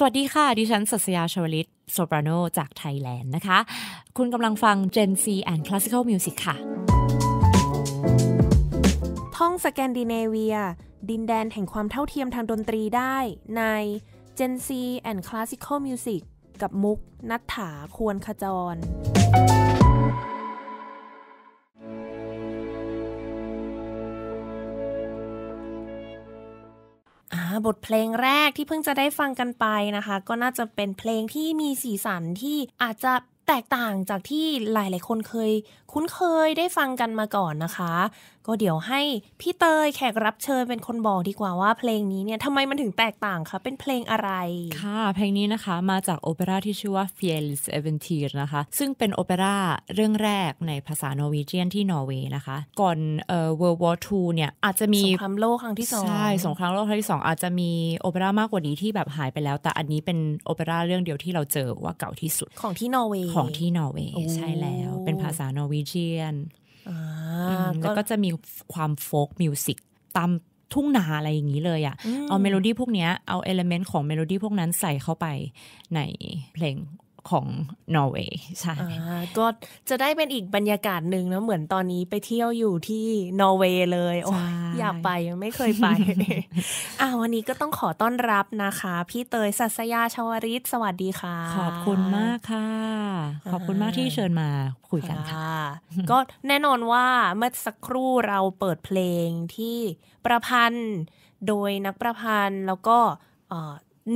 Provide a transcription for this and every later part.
สวัสดีค่ะ ดิฉันสัสยาชวลิตโซปราโนจากไทยแลนด์นะคะ คุณกำลังฟัง Gen C and Classical Music ค่ะท่องสแกนดิเนเวีย ดินแดนแห่งความเท่าเทียมทางดนตรีได้ใน Gen C and Classical Music กับมุกนัฐถาควรขจรบทเพลงแรกที่เพิ่งจะได้ฟังกันไปนะคะ ก็น่าจะเป็นเพลงที่มีสีสันที่อาจจะแตกต่างจากที่หลาย ๆ คนเคยคุ้นเคยได้ฟังกันมาก่อนนะคะ ก็เดี๋ยวให้พี่เตยแขกรับเชิญเป็นคนบอกดีกว่าว่าเพลงนี้เนี่ยทำไมมันถึงแตกต่างคะ เป็นเพลงอะไรค่ะ เพลงนี้นะคะมาจากโอเปร่าที่ชื่อว่า f i e l s e v e n t i r นะคะซึ่งเป็นโอเปร่าเรื่องแรกในภาษาโนวีเจียนที่นอร์เวย์นะคะ ก่อนเอ่อ World War II เนี่ย อาจจะมีสงครามโลกครั้งที่สองใช่สงครามโลกครั้งที่สองอาจจะมีโอเปร่ามากกว่านี้ที่แบบหายไปแล้วแต่อันนี้เป็นโอเปร่าเรื่องเดียวที่เราเจอว่าเก่าที่สุดของที่นอร์เวย์ของที่นอร์เวย์ใช่แล้ว เป็นภาษานอร์วีเจียนแล้วก็จะมีความโฟกมิวสิกตามทุ่งนาอะไรอย่างนี้เลยอะ่ะเอาเมโลดี้พวกนี้ เอาเอลเมนต์ของเมโลดี้พวกนั้นใส่เข้าไปในเพลงของนอร์เวย์ใช่ก็จะได้เป็นอีกบรรยากาศหนึ่งนะเหมือนตอนนี้ไปเที่ยวอยู่ที่นอร์เวย์เลยโอ้ยอยากไปยังไม่เคยไป อ่าวันนี้ก็ต้องขอต้อนรับนะคะ พี่เตยสัสยาชวริศสวัสดีค่ะ ขอบคุณมากค่ะ ขอบคุณมากที่เชิญมา คุยกันค่ะ ก็แน่นอนว่าเมื่อสักครู่เราเปิดเพลงที่ประพันธ์โดยนักประพันธ์แล้วก็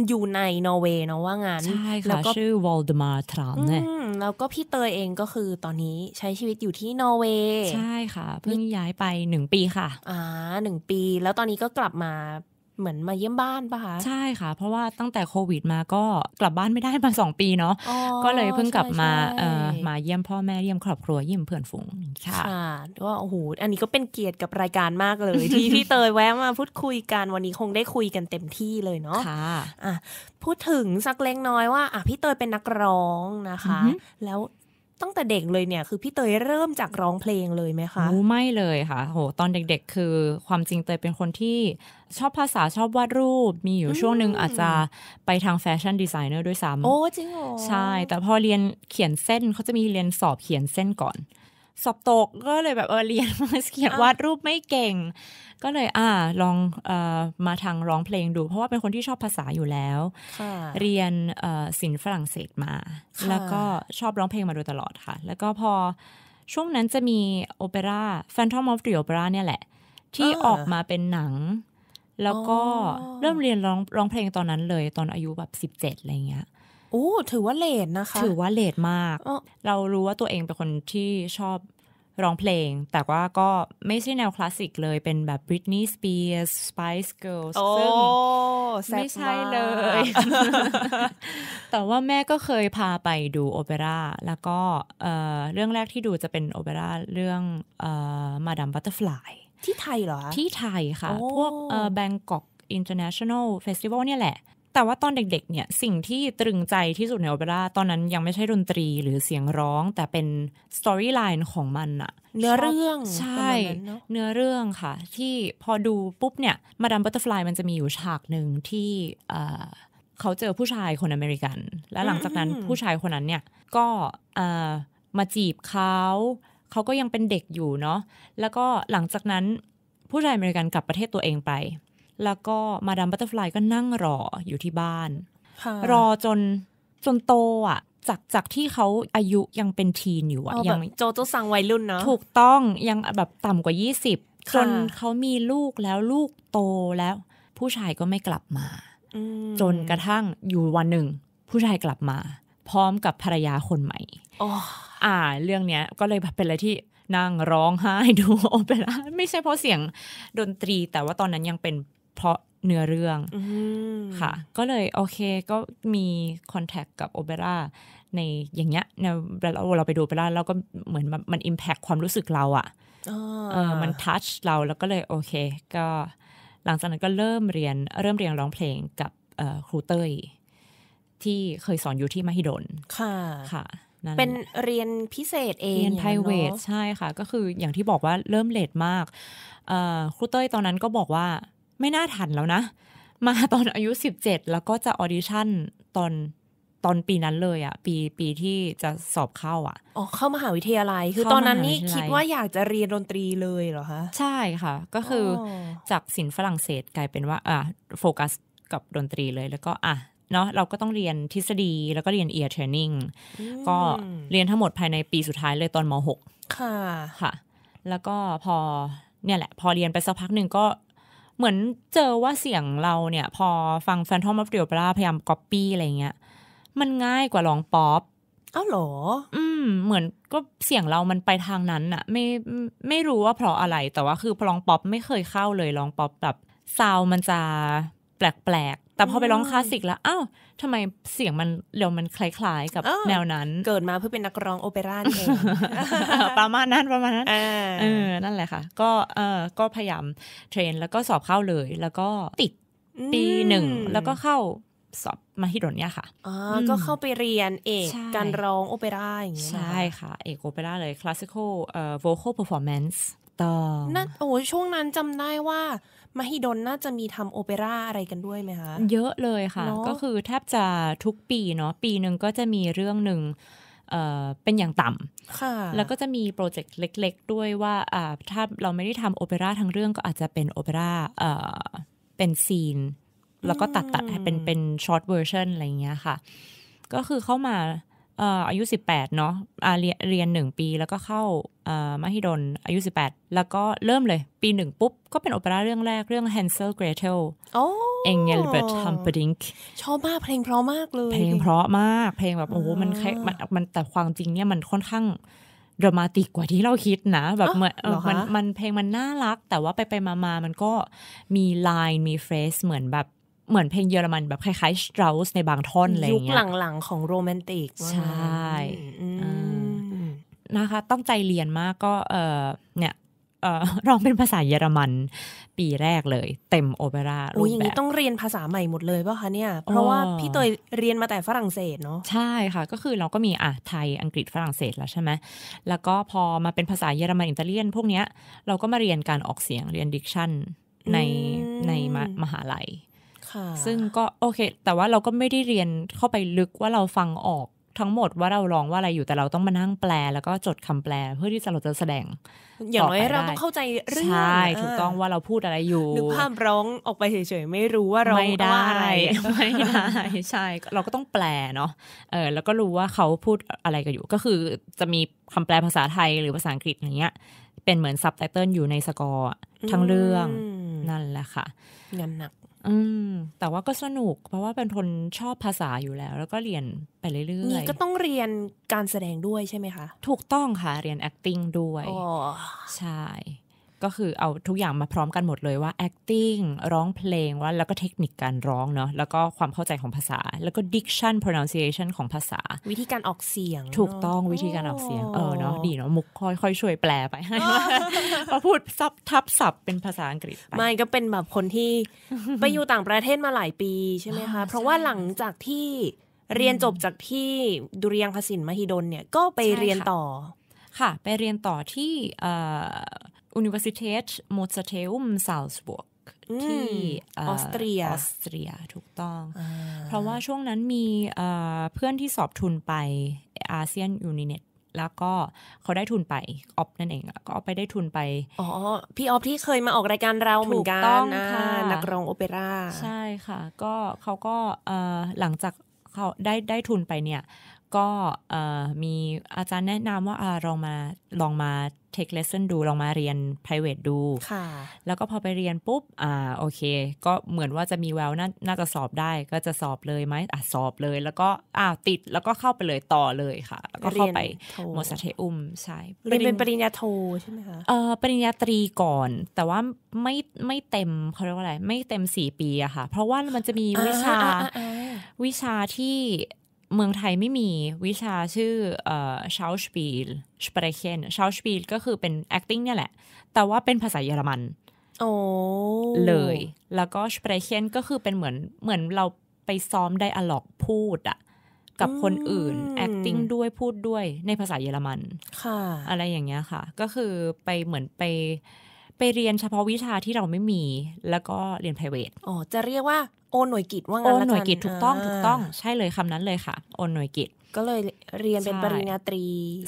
อยู่ในนอร์เวย์เนาะว่างั้นใช่ค่ะ ชื่อวอลเดมาร์ทรัมเนี่ยแล้วก็พี่เตยเองก็คือตอนนี้ใช้ชีวิตอยู่ที่นอร์เวย์ ใช่ค่ะ เพิ่งย้ายไปหนึ่งปีค่ะอ่าหนึ่งปี แล้วตอนนี้ก็กลับมาเหมือนมาเยี่ยมบ้านปะคะใช่ค่ะ เพราะว่าตั้งแต่โควิดมาก็กลับบ้านไม่ได้มาสองปีเนาะก็เลยเพิ่งกลับมาเออมาเยี่ยมพ่อแม่เยี่ยมครอบครัวเยี่ยมเพื่อนฝูงค่ะว่าโอ้โหอันนี้ก็เป็นเกียรติกับรายการมากเลย ที่พี่เตยแวะมาพูดคุยกันวันนี้คงได้คุยกันเต็มที่เลยเนาะค่ะอ่ะพูดถึงสักเล็กน้อยว่าอ่ะพี่เตยเป็นนักร้องนะคะแล้วตั้งแต่เด็กเลยเนี่ย คือพี่เตยเริ่มจากร้องเพลงเลยไหมคะ ไม่เลยค่ะโหตอนเด็กๆคือความจริงเตยเป็นคนที่ชอบภาษาชอบวาดรูป มีอยู่ช่วงหนึ่งอาจจะไปทางแฟชั่นดีไซเนอร์ด้วยซ้ำโอ้จริงเหรอ ใช่ แต่พอเรียนเขียนเส้นเขาจะมีเรียนสอบเขียนเส้นก่อนสอบตกก็เลยแบบเออ เรียนมาเขียนวาดรูปไม่เก่ง ก็เลยอ่าลองอมาทางร้องเพลงดู เพราะว่าเป็นคนที่ชอบภาษาอยู่แล้ว เรียนศิลป์ฝรั่งเศสมา แล้วก็ชอบร้องเพลงมาโดยตลอดค่ะ แล้วก็พอช่วงนั้นจะมีโอเปร่า Phantom of the Opera เนี่ยแหละ ที่ออกมาเป็นหนัง แล้วก็เริ่มเรียนร้องร้องเพลงตอนนั้นเลย ตอนอายุแบบ 17 อะไรเงี้ยโอ้ ถือว่าเลดนะคะ ถือว่าเลดมาก เรารู้ว่าตัวเองเป็นคนที่ชอบร้องเพลง แต่ว่าก็ไม่ใช่แนวคลาสสิกเลย เป็นแบบ Britney Spears Spice Girls ซึ่งไม่ใช่เลย แต่ว่าแม่ก็เคยพาไปดูโอเปร่า แล้วก็เรื่องแรกที่ดูจะเป็นโอเปร่าเรื่องมาดามบัตเตอร์ฟลายที่ไทยเหรอ ที่ไทยค่ะ พวกแบงกอก International Festival เนี่ยแหละแต่ว่าตอนเด็กๆ เนี่ยสิ่งที่ตรึงใจที่สุดในโอเปร่าตอนนั้นยังไม่ใช่ดนตรีหรือเสียงร้องแต่เป็นสตอรี่ไลน์ของมันอะเนื้อเรื่อง ใช่เนื้อเรื่องค่ะ ที่พอดูปุ๊บเนี่ยมาดามบัตเตอร์ฟลายมันจะมีอยู่ฉากหนึ่งที่เขาเจอผู้ชายคนอเมริกัน และหลังจากนั้นผู้ชายคนนั้นเนี่ยก็มาจีบเขา เขาก็ยังเป็นเด็กอยู่เนาะแล้วก็หลังจากนั้นผู้ชายอเมริกันกลับประเทศตัวเองไปแล้วก็มาดามบัตเตอร์ฟลายก็นั่งรออยู่ที่บ้าน รอจนจนโตอ่ะ จากจากที่เขาอายุยังเป็นทีนอยู่อ่ะยังโจโจสังวัยรุ่นเนาะถูกต้องยังแบบต่ำกว่า 20จนเขามีลูกแล้วลูกโตแล้ว ผู้ชายก็ไม่กลับมาจนกระทั่งอยู่วันหนึ่ง ผู้ชายกลับมา พร้อมกับภรรยาคนใหม่อ่าเรื่องเนี้ยก็เลยเป็นอะไรที่ นั่งร้องไห้ดูโอเปร่าไม่ใช่เพราะเสียงดนตรีแต่ว่าตอนนั้นยังเป็นเพราะเนื้อเรื่องค่ะ ก็เลยโอเคก็มีคอนแทคกับโอเปร่าในอย่างเงี้ยเราเราไปดูโอเปร่าเราก็เหมือนมันอิมแพคความรู้สึกเราอะเออ มันทัชเราแล้วก็เลยโอเค ก็หลังจากนั้นก็เริ่มเรียนเริ่มเรียนร้องเพลงกับครูเต้ย ที่เคยสอนอยู่ที่มหิดลค่ะค่ะเป็นเรียนพิเศษเอง เรียนไพรเวทใช่ค่ะ ก็คืออย่างที่บอกว่าเริ่มเลทมากครูเต้ยตอนนั้นก็บอกว่าไม่น่าทันแล้วนะ มาตอนอายุ 17 แล้วก็จะออดิชั่น ตอนตอนปีนั้นเลยอะปีปีที่จะสอบเข้าอะอ๋อเข้ามหาวิทยาลัย คือตอนนั้นนี่คิดว่าอยากจะเรียนดนตรีเลยเหรอคะ ใช่ค่ะ ก็คือจากศิลป์ฝรั่งเศสกลายเป็นว่าอ่ะโฟกัสกับดนตรีเลยแล้วก็ อ่ะ เนาะเราก็ต้องเรียนทฤษฎีแล้วก็เรียนเอียร์เทรนนิ่งก็เรียนทั้งหมดภายในปีสุดท้ายเลยตอนมหก ค่ะ ค่ะ แล้วก็พอเนี่ยแหละ พอเรียนไปสักพักหนึ่งก็เหมือนเจอว่าเสียงเราเนี่ย พอฟัง Phantom of the Opera พยายามก๊อปปี้อะไรเงี้ยมันง่ายกว่าร้องป๊อปอ้าวหรออืมเหมือนก็เสียงเรามันไปทางนั้นอะไม่ไม่รู้ว่าเพราะอะไรแต่ว่าคือพอร้องป๊อปไม่เคยเข้าเลยร้องป๊อปแบบซาวมันจะแปลกแต่พอไปร้องคลาสสิกแล้ว อ้าวทำไมเสียงมันเดี๋ยวมันคล้ายๆ กับแนวนั้น เกิดมาเพื่อเป็นนักร้องโอเปร่าเอง ประมาณนั้นประมาณนั้นเออนั่นแหละค่ะ ก็เออก็พยายามเทรนแล้วก็สอบเข้าเลย แล้วก็ติดปีหนึ่ง แล้วก็เข้าสอบมาฮิดนเนี่ยค่ะอ๋อก็เข้าไปเรียนเอกการร้องโอเปร่าอย่างเงี้ย ใช่ค่ะเอกโอเปร่าเลยคลาสสิคอลเอ่อ โวคอลเพอร์ฟอร์แมนซ์ต่อนั่น โอ้ช่วงนั้นจำได้ว่ามหิดลน่าจะมีทำโอเปร่าอะไรกันด้วยไหมคะเยอะเลยค่ะ ก็คือแทบจะทุกปีเนาะปีหนึ่งก็จะมีเรื่องหนึ่งเป็นอย่างต่ำแล้วก็จะมีโปรเจกต์เล็กๆด้วยว่าถ้าเราไม่ได้ทำโอเปร่าทั้งเรื่องก็อาจจะเป็นโอเปร่าเป็นซีนแล้วก็ตัดตัดเป็นเป็นช็อตเวอร์ชันอะไรอย่างเงี้ยค่ะก็คือเข้ามาอายุ 18 เนาะเรียนหนึ่ง1ปีแล้วก็เข้ามหิดลอายุ 18 แล้วก็เริ่มเลย ปีหนึ่งปุ๊บ ก็เป็นโอเปร่าเรื่องแรกเรื่อง Hansel Gretel เองเงลเบิร์ตฮัมเปอรดิงชอบมากเพลงเพราะมากเลย เพลงเพราะมาก เพลงแบบโอ้โหมันมันมันแต่ความจริงเนี่ยมันค่อนข้างดรามาติกกว่าที่เราคิดนะแบบเหมอันมันเพลงมันน่ารัก แต่ว่าไปไปมามามันก็มีไลน์มีเฟสเหมือนแบบเหมือนเพลงเยอรมันแบบ คล้ายๆสตรอสในบางท่อนอะไรเงี้ยยุคหลังๆ ของโรแมนติกใช่นะคะ ต้องใจเรียนมากก็เออเนี่ยร้องเป็นภาษาเยอรมันปีแรกเลยเต็มโอเปร่าโอ้ยอย่างนี้ต้องเรียนภาษาใหม่หมดเลยป่ะคะเนี่ยเพราะว่าพี่ตัวเรียนมาแต่ฝรั่งเศสเนาะใช่ ค่ะ ก็คือเราก็มีอ่ะไทยอังกฤษฝรั่งเศสแล้วใช่ไหมแล้วก็พอมาเป็นภาษาเยอรมันอิตาเลียน พวกเนี้ยเราก็มาเรียนการออกเสียงเรียนดิกชันในในมมหาลัยซึ่งก็โอเค แต่ว่าเราก็ไม่ได้เรียนเข้าไปลึกว่าเราฟังออกทั้งหมดว่าเราร้องว่าอะไรอยู่ แต่เราต้องมานั่งแปลแล้วก็จดคำแปลเพื่อที่เราจะแสดง อย่างน้อยเราต้องเข้าใจเรื่อง ใช่ ถูกต้องว่าเราพูดอะไรอยู่นึกภาพร้องออกไปเฉยๆไม่รู้ว่าร้องว่าอะไรไม่ได้ ใช่ เราก็ต้องแปลเนาะ เออแล้วก็รู้ว่าเขาพูดอะไรกันอยู่ ก็คือจะมีคำแปลภาษาไทยหรือภาษาอังกฤษอย่างเงี้ย เป็นเหมือนซับไตเติลอยู่ในสกอร์ทั้งเรื่อง นั่นแหละค่ะงานหนักอืมแต่ว่าก็สนุกเพราะว่าเป็นคนชอบภาษาอยู่แล้ว แล้วก็เรียนไปเรื่อยๆนี่ก็ต้องเรียนการแสดงด้วยใช่ไหมคะ ถูกต้องค่ะ เรียน acting ด้วยใช่ก็คือเอาทุกอย่างมาพร้อมกันหมดเลยว่า acting ร้องเพลงว่าแล้วก็เทคนิคการร้องเนาะแล้วก็ความเข้าใจของภาษา แล้วก็ diction pronunciation ของภาษาวิธีการออกเสียง ถูกต้องวิธีการออกเสียงเออเนาะดีเนาะมุกค่อยๆ ช่วยแปลไปให้พอพูดซับทับศัพท์เป็นภาษาอังกฤษ ไม่ก็เป็นแบบคนที่ ไปอยู่ต่างประเทศมาหลายปีใช่ไหมคะเพราะว่าหลังจากที่เรียนจบจากที่ดุริยางคศิลป์มหิดลเนี่ยก็ไปเรียนต่อค่ะ ไปเรียนต่อที่ Universität Mozarteum Salzburg ที่ออสเตรียออสเตรียถูกต้อง เพราะว่าช่วงนั้นมีเพื่อนที่สอบทุนไปอาเซียนยูนิเนตแล้วก็เขาได้ทุนไป ออฟนั่นเองก็ออฟไปได้ทุนไป อ๋อ พี่ออฟที่เคยมาออกรายการเราเหมือนกันต้องะนักร้องโอเปร่าใช่ค่ะก็เขาก็หลังจากเขาได้ได้ทุนไปเนี่ยก็มีอาจารย์แนะนำว่าอลองมาลองมา take lesson ดูลองมาเรียน private ดูแล้วก็พอไปเรียนปุ๊บ อ่าโอเค ก็เหมือนว่าจะมีแววน่าจะสอบได้ ก็จะสอบเลยไหมอ่ะสอบเลย แล้วก็อ่าติดแล้วก็เข้าไปเลยต่อเลยค่ะแล้วก็เข้าไปมอสเทอุม ใช่เรียนเป็นปริญญาโทใช่ไหมคะ เออปริญญาตรีก่อน แต่ว่าไม่ไม่เต็มเขาเรียกว่าอะไรไม่เต็มสี่ปีอะค่ะ เพราะว่ามันจะมีวิชาวิชาที่เมืองไทยไม่มีวิชาชื่อเอ่อชาสปีลสเปรเคนชาสปีลก็คือเป็น acting เนี่ยแหละ แต่ว่าเป็นภาษาเยอรมันโอเลยแล้วก็สเปรเคนก็คือเป็นเหมือนเหมือนเราไปซ้อมไดอะล็อกพูดอะกับคนอื่น acting ด้วยพูดด้วยในภาษาเยอรมันค่ะ อะไรอย่างเงี้ยค่ะ ก็คือไปเหมือนไปไปเรียนเฉพาะวิชาที่เราไม่มีแล้วก็เรียน private อ๋อจะเรียกว่าโอนหน่วยกิจว่างั้นโอนหน่วยกิจถูกต้องถูกต้อง ใช่เลยคำนั้นเลยค่ะโอนหน่วยกิจก็เลยเรียนเป็นปริญญาตรี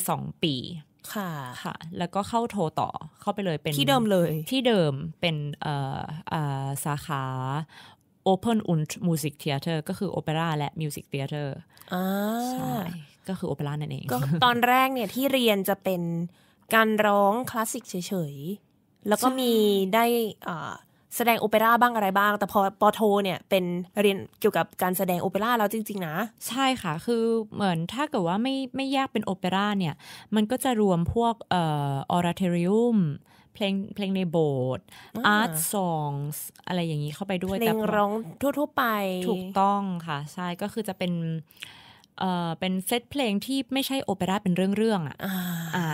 สองปีค่ะค่ะ แล้วก็เข้าโทรต่อเข้าไปเลยเป็นที่เดิมเลย ที่เดิมเป็นเอ่อเอ่อสาขา Open und Music Theater ก็คือโอเปร่าและ Music Theater ใช่ ก็คือโอเปร่านั่นเองก็ตอนแรกเนี่ยที่เรียนจะเป็นการร้องคลาสสิกเฉยๆ แล้วก็มีได้อ่แสดงโอเปร่าบ้างอะไรบ้าง แต่พอปอโทเนี่ย เป็นเรียนเกี่ยวกับการแสดงโอเปร่าแล้วจริง ๆ นะ ใช่ค่ะคือเหมือนถ้าเกิดว่าไม่ไม่แยกเป็นโอเปร่าเนี่ย มันก็จะรวมพวกเอ่อออราเทริอุมเพลงเพลงในโบสถ์อาร์ตซองส์อะไรอย่างนี้เข้าไปด้วยเพลงร้องทั่วๆไปถูกต้องค่ะใช่ ก็คือจะเป็นเอ่อเป็นเซตเพลงที่ไม่ใช่โอเปร่าเป็นเรื่อง ๆอ่ะอ่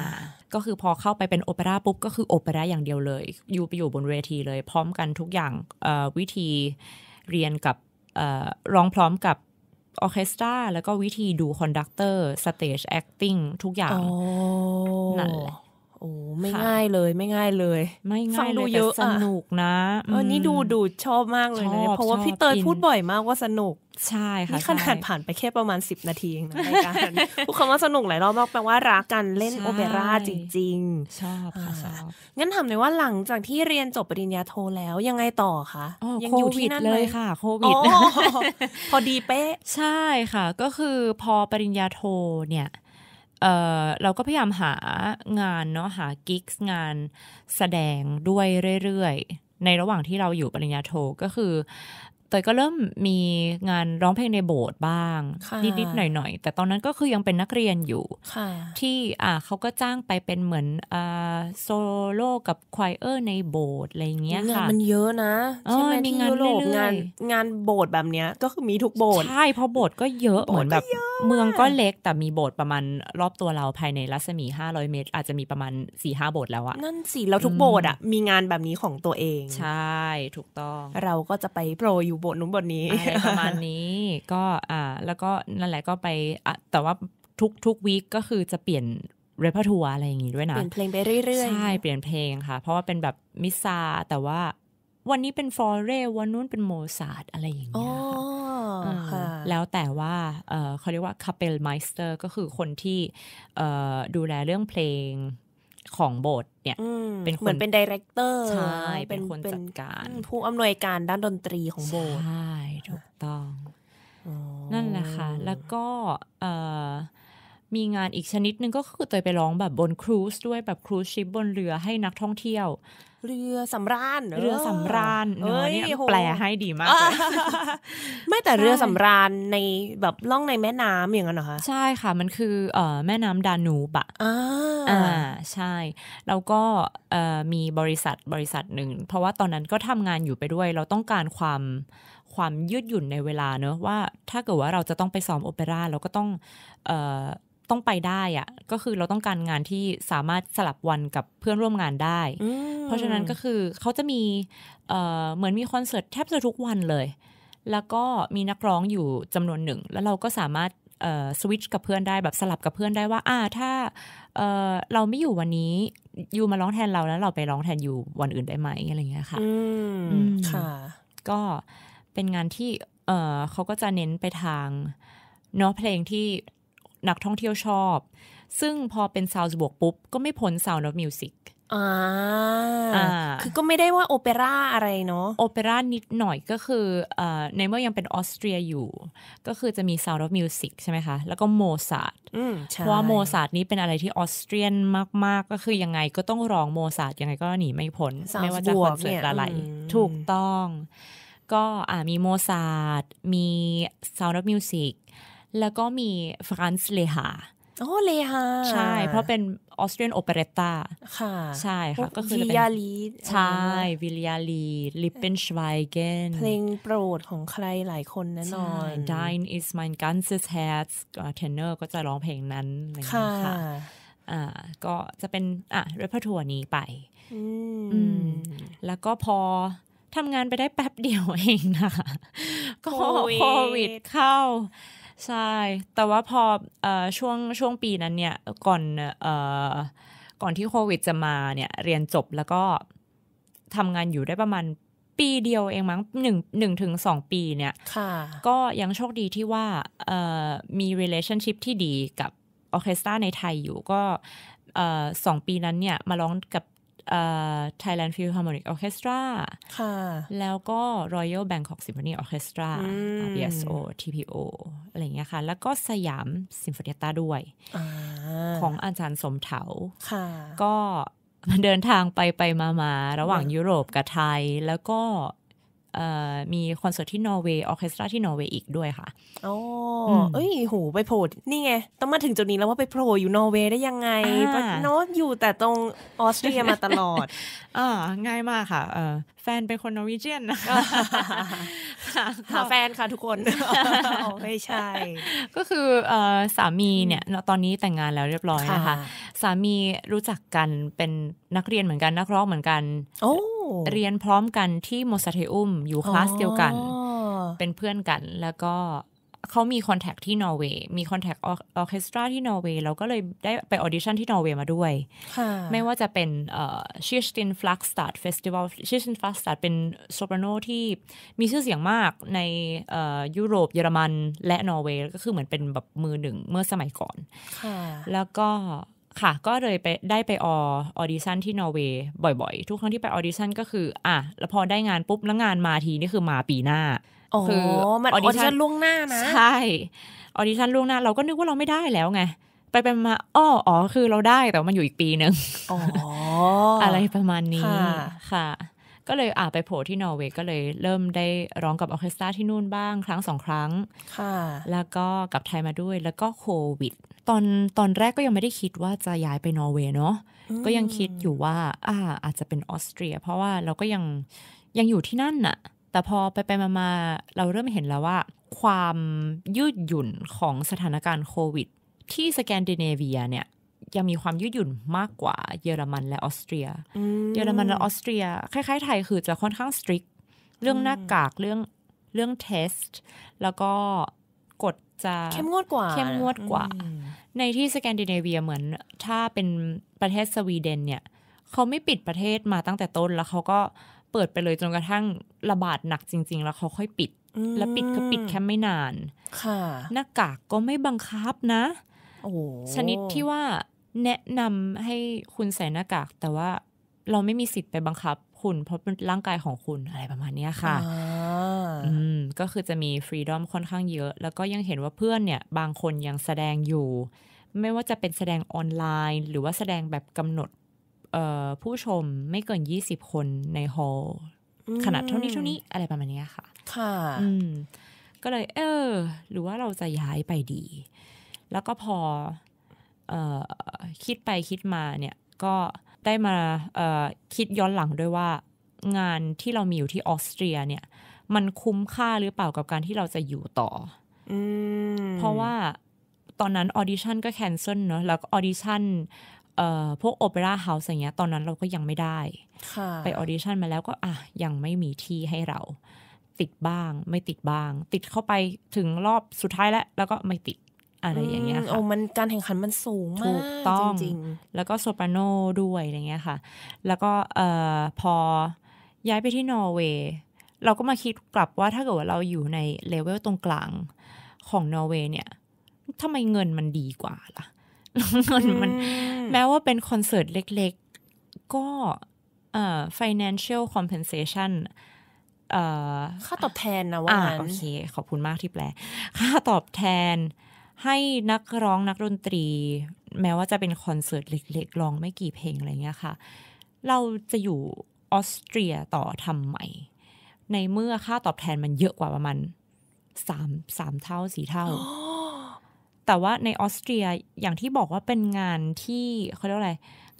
ก็คือพอเข้าไปเป็นโอเปร่าปุ๊บก็คือโอเปร่าอย่างเดียวเลย อยู่ไปอยู่บนเวทีเลย พร้อมกันทุกอย่างวิธีเรียนกับร้องพร้อมกับ ออเคสตราแล้วก็วิธีดูคอนดักเตอร์สเตจแอคติ้งทุกอย่างนั่นแหละโอ้ไม่ง่ายเลยไม่ง่ายเลย ไม่ง่ายเลยอะสนุกนะเออนี่ดูดูชอบมากเลยนะเพราะว่าพี่เตยพูดบ่อยมากว่าสนุกใช่ค่ะนี่ขนาดผ่านไปแค่ประมาณ 10 นาทีเองนะการพูดคำว่าสนุกหลายรอบมากแปลว่ารักกันเล่นโอเปร่าจริงๆชอบค่ะชอบงั้นถามหน่อยว่าหลังจากที่เรียนจบปริญญาโทแล้วยังไงต่อคะยังอยู่ที่นั่นเลยค่ะโควิดพอดีเป๊ะใช่ค่ะ ก็คือพอปริญญาโทเนี่ยเออเราก็พยายามหางานเนาะหากิ๊กงานแสดงด้วยเรื่อยๆ ในระหว่างที่เราอยู่ปริญญาโทก็คือเตยก็เริ่มมีงานร้องเพลงในโบสถ์บ้างนิดๆหน่อยๆ แต่ตอนนั้นก็คือยังเป็นนักเรียนอยู่ที่อ่าเขาก็จ้างไปเป็นเหมือนอ่าโซโล่กับควายเออร์ในโบสถ์อะไรเงี้ยค่ะมันเยอะนะใช่ไหมที่ยุโรปงาน งานโบสถ์แบบเนี้ยก็คือมีทุกโบสถ์ใช่เพราะโบสถ์ก็เยอะเหมือนแบบ เมืองก็เล็กแต่มีโบสถ์ประมาณรอบตัวเราภายในรัศมี 500 เมตร อาจจะมีประมาณ4ี่ห้าโบสถ์แล้วอะนั่นสิแล้วทุกโบสถ์อะมีงานแบบนี้ของตัวเองใช่ถูกต้องเราก็จะไปโปรอยูบทนู้นบทนี้ประมาณนี้ ก็อ่าแล้วก็นั่นแหละก็ไปแต่ว่าทุกทุกวีคก็คือจะเปลี่ยนเรปทัวอะไรอย่างงี้ด้วยนะเปลี่ยนเพลงไปเรื่อย ๆใช่เปลี่ยนเพลงค่ะเพราะว่า เป็นแบบมิซาแต่ว่าวันนี้เป็นฟอร์เรวันนู้นเป็นโมซาร์ดอะไรอย่างเงี้ยค่ะแล้วแต่ว่าเขาเรียกว่าคาเปลไมสเตอร์ก็คือคนที่ดูแลเรื่องเพลงของโบสถ์เนี่ยเป็นเหมือนเป็นดีเรคเตอร์ ใช่ เป็นคนจัดการ ผู้อำนวยการด้านดนตรีของโบสถ์ใช่ถูกต้องนั่นแหละค่ะ แล้วก็มีงานอีกชนิดหนึ่งก็คือเตยไปร้องแบบบนครูซด้วยแบบครูซชิปบนเรือให้นักท่องเที่ยวเรือสำราญเรือสำราญเน้ี่ยแปลให้ดีมากไม่แต่เรือสำราญในแบบล่องในแม่น้ำอย่างนั้นเหรอคะ ใช่ค่ะ มันคือแม่น้ำดานูบะอ่าใช่ แล้วก็มีบริษัทบริษัทหนึ่ง เพราะว่าตอนนั้นก็ทำงานอยู่ไปด้วย เราต้องการความความยืดหยุ่นในเวลาเนอะว่าถ้าเกิดว่าเราจะต้องไปซ้อมโอเปร่าเราก็ต้องต้องไปได้อะก็คือเราต้องการงานที่สามารถสลับวันกับเพื่อนร่วมงานได้เพราะฉะนั้นก็คือเขาจะมีเเหมือนมีคอนเสิร์ตแทบจะทุกวันเลย แล้วก็มีนักร้องอยู่จำนวนหนึ่ง แล้วเราก็สามารถสวิตช์กับเพื่อนได้แบบสลับกับเพื่อนได้ว่าอ่าถ้าเเราไม่อยู่วันนี้ยูมาร้องแทนเราแล้วเราไปร้องแทนยูวันอื่นได้ไหมอะไรเงี้ยค่ะค่ะ ก็เป็นงานที่เเขาก็จะเน้นไปทางเนาะเพลงที่นักท่องเที่ยวชอบ ซึ่งพอเป็นซาวด์บวกปุ๊บ ก็ไม่พ้นซาวด์ออฟมิวสิกอ่าคือก็ไม่ได้ว่าโอเปร่าอะไรเนาะ โอเปร่านิดหน่อยก็คืออในเมื่อยังเป็นออสเตรียอยู่ ก็คือจะมีซาวด์ n อ o มิวสิกใช่ไหมคะ แล้วก็โมซาร์ทเพราะว่าโมซาร์ทนี้เป็นอะไรที่ออสเตรียนมากๆ ก็คือยังไงก็ต้องร้องโมซาร์ทยังไงก็หนีไม่พ้น ไม่ว่าจะคอนเสิร์ตอะไรถูกต้อง ก็มีโมซาร์ทมีวด์ n อ o มิวสิกแล้วก็มีฟรานซ์เลหาโอ้เลหาใช่ เพราะเป็นออสเตรียนโอเปเรตตาค่ะ ใช่ค่ะก็คือวิลยาลีใช่วิลยาลี ลิปเปนชไวเกนเพลงโปรดของใครหลายคนแน่นอน Dine is my g u n s e s h e a d เทนเนอร์ก็จะร้องเพลงนั้นยค่ะอ่าก็จะเป็น อ่ะเรพทัวร์นี้ไป อืม แล้วก็พอทำงานไปได้แป๊บเดียวเองนะก็โควิดเข้าใช่ แต่ว่าพออช่วงช่วงปีนั้นเนี่ย ก่อนอก่อนที่โควิดจะมาเนี่ย เรียนจบแล้วก็ทำงานอยู่ได้ประมาณปีเดียวเองมั้งหนึ่งหนึ่งถึงสองปีเนี่ยก็ยังโชคดีที่ว่ามี relationship ที่ดีกับออเคสตราในไทยอยู่ก็สองปีนั้นเนี่ย มาร้องกับ Thailand Philharmonic Orchestra ค่ะแล้วก็ Royal Bangkok Symphony Orchestra BSO TPO อะไรเงี้ยค่ะ แล้วก็สยามซิมโฟเนียตาด้วยอของอาจารย์สมเถาค่ะก็มันเดินทางไปไปมามาระหว่างยุโรปกับไทยแล้วก็มีคอนเสิร์ตที่นอร์เวย์ออเคสตราที่นอร์เวย์อีกด้วยค่ะ อ๋อเอ้ย โห ไปโผล่นี่ไง ต้องมาถึงจุดนี้แล้วว่าไปโผล่อยู่นอร์เวย์ได้ยังไงโน้ตอยู่แต่ตรงออสเตรียมาตลอด อ่าง่ายมากค่ะ แฟนเป็นคนนอร์เวย์เจนคนหาแฟนค่ะทุกคน ไม่ใช่ ก็คือสามีเนี่ย ตอนนี้แต่งงานแล้วเรียบร้อยนะคะ สามีรู้จักกันเป็นนักเรียนเหมือนกันนักร้องเหมือนกันโอเรียนพร้อมกันที่โมซาเทอุมอยู่คลาสเดียวกันเป็นเพื่อนกัน แล้วก็เขามีคอนแทคที่นอร์เวย์มีคอนแทคออเคสตราที่นอร์เวย์เราก็เลยได้ไปออเดชั่นที่นอร์เวย์มาด้วยไม่ว่าจะเป็นชิชตินฟลักสตาร์ดเฟสติวัลชิชตินฟลักสตาร์ดเป็นโซปราโนที่มีชื่อเสียงมากในยุโรปเยอรมัน และนอร์เวย์ก็คือเหมือนเป็นแบบมือหนึ่งเมื่อสมัยก่อนแล้วก็ค่ะก็เลยไปได้ไปอออดิชั่นที่นอร์เวย์บ่อยๆ ทุกครั้งที่ไปออดิชั่นก็คืออ่ะแล้วพอได้งานปุ๊บแล้วงานมาทีนี่คือมาปีหน้าคือมันออดิชั่นล่วงหน้านะใช่ออดิชั่นล่วงหน้าเราก็นึกว่าเราไม่ได้แล้วไงไปไปมาอ้ออ๋อคือเราได้แต่มันอยู่อีกปีหนึ่งอ๋ออะไรประมาณนี้ค่ะ ก็เลยอ่าไปโผล่ที่นอร์เวย์ก็เลย เริ่มได้ร้องกับออเคสตราที่นู่นบ้างครั้งสองครั้งค่ะแล้วก็กลับไทยมาด้วยแล้วก็โควิดตอนตอนแรกก็ยังไม่ได้คิดว่าจะย้ายไปนอร์เวย์เนาะก็ยังคิดอยู่ว่าอ่าอาจจะเป็นออสเตรีย เพราะว่าเราก็ยังยังอยู่ที่นั่นน่ะแต่พอไปไปมามาเราเริ่มเห็นแล้วว่าความยืดหยุ่นของสถานการณ์โควิดที่สแกนดิเนเวียเนี่ยยังมีความยืดหยุ่นมากกว่าเยอรมันและออสเตรีย เยอรมันและออสเตรียคล้ายๆไทยคือจะค่อนข้างสตริกเรื่องหน้ากากเรื่องเรื่องเทส แล้วก็กฎจะเข้มงวดกว่าเข้มงวดกว่า ในที่สแกนดิเนเวียเหมือน ถ้าเป็นประเทศสวีเดนเนี่ยเขาไม่ปิดประเทศมาตั้งแต่ต้นแล้วเขาก็เปิดไปเลยจนกระทั่งระบาดหนักจริง ๆ แล้วเขาค่อยปิดแล้วปิดก็ปิดแค่ไม่นาน ค่ะหน้ากากก็ไม่บังคับนะ ชนิดที่ว่าแนะนำให้คุณใส่หน้ากากแต่ว่าเราไม่มีสิทธิ์ไปบังคับคุณเพราะเป็นร่างกายของคุณอะไรประมาณนี้ค่ะอืมก็คือจะมีฟรีดอมค่อนข้างเยอะ แล้วก็ยังเห็นว่าเพื่อนเนี่ยบางคนยังแสดงอยู่ ไม่ว่าจะเป็นแสดงออนไลน์ หรือว่าแสดงแบบกำหนดผู้ชมไม่เกิน 20 คนในฮอลล์ขนาดเท่านี้เท่านี้อะไรประมาณนี้ค่ะ ค่ะ อืม ก็เลย เออ หรือว่าเราจะย้ายไปดี แล้วก็พออคิดไปคิดมาเนี่ยก็ได้มาคิดย้อนหลังด้วยว่างานที่เรามีอยู่ที่ออสเตรียเนี่ย มันคุ้มค่าหรือเปล่ากับการที่เราจะอยู่ต่ออเพราะว่าตอนนั้นออดิชั่นก็แคนเซิลเนาะแล้วก็ออดิชั่นพวกโอเปร่าเฮาส์อย่างเงี้ยตอนนั้นเราก็ยังไม่ได้ไปออดิชั่นมาแล้วก็อ่ะยังไม่มีที่ให้เรา ติดบ้างไม่ติดบ้าง ติดเข้าไปถึงรอบสุดท้ายแล้วแล้วก็ไม่ติดอะไรอย่างเงี้ยค่ะโอ้มันการแข่งขันมันสูงมากงจริงแล้วก็โซปราโนด้วยอะไรเงี้ยค่ะ แล้วก็เอ่อ พอย้ายไปที่นอร์เวย์เราก็มาคิดกลับว่าถ้าเกิดว่าเราอยู่ใน เลเวลตรงกลาง ของนอร์เวย์เนี่ยทำไมเงินมันดีกว่าล่ะเงินมันแม้ว่าเป็นคอนเสิร์ตเล็กๆ ก็ เอ่อ financial compensation เออ่ค่าตอบแทนนะว่าโอเคขอบคุณมากที่แปลค่าตอบแทนให้นักร้องนักดนตรี แม้ว่าจะเป็นคอนเสิร์ตเล็กๆร้องไม่กี่เพลงอะไรเงี้ยค่ะ เราจะอยู่ ออสเตรียต่อทำใหม่ในเมื่อค่าตอบแทนมันเยอะกว่าประมาณสามสามเท่าสี่เท่า แต่ว่าในออสเตรียอย่างที่บอกว่าเป็นงานที่เขาเรียกอะไร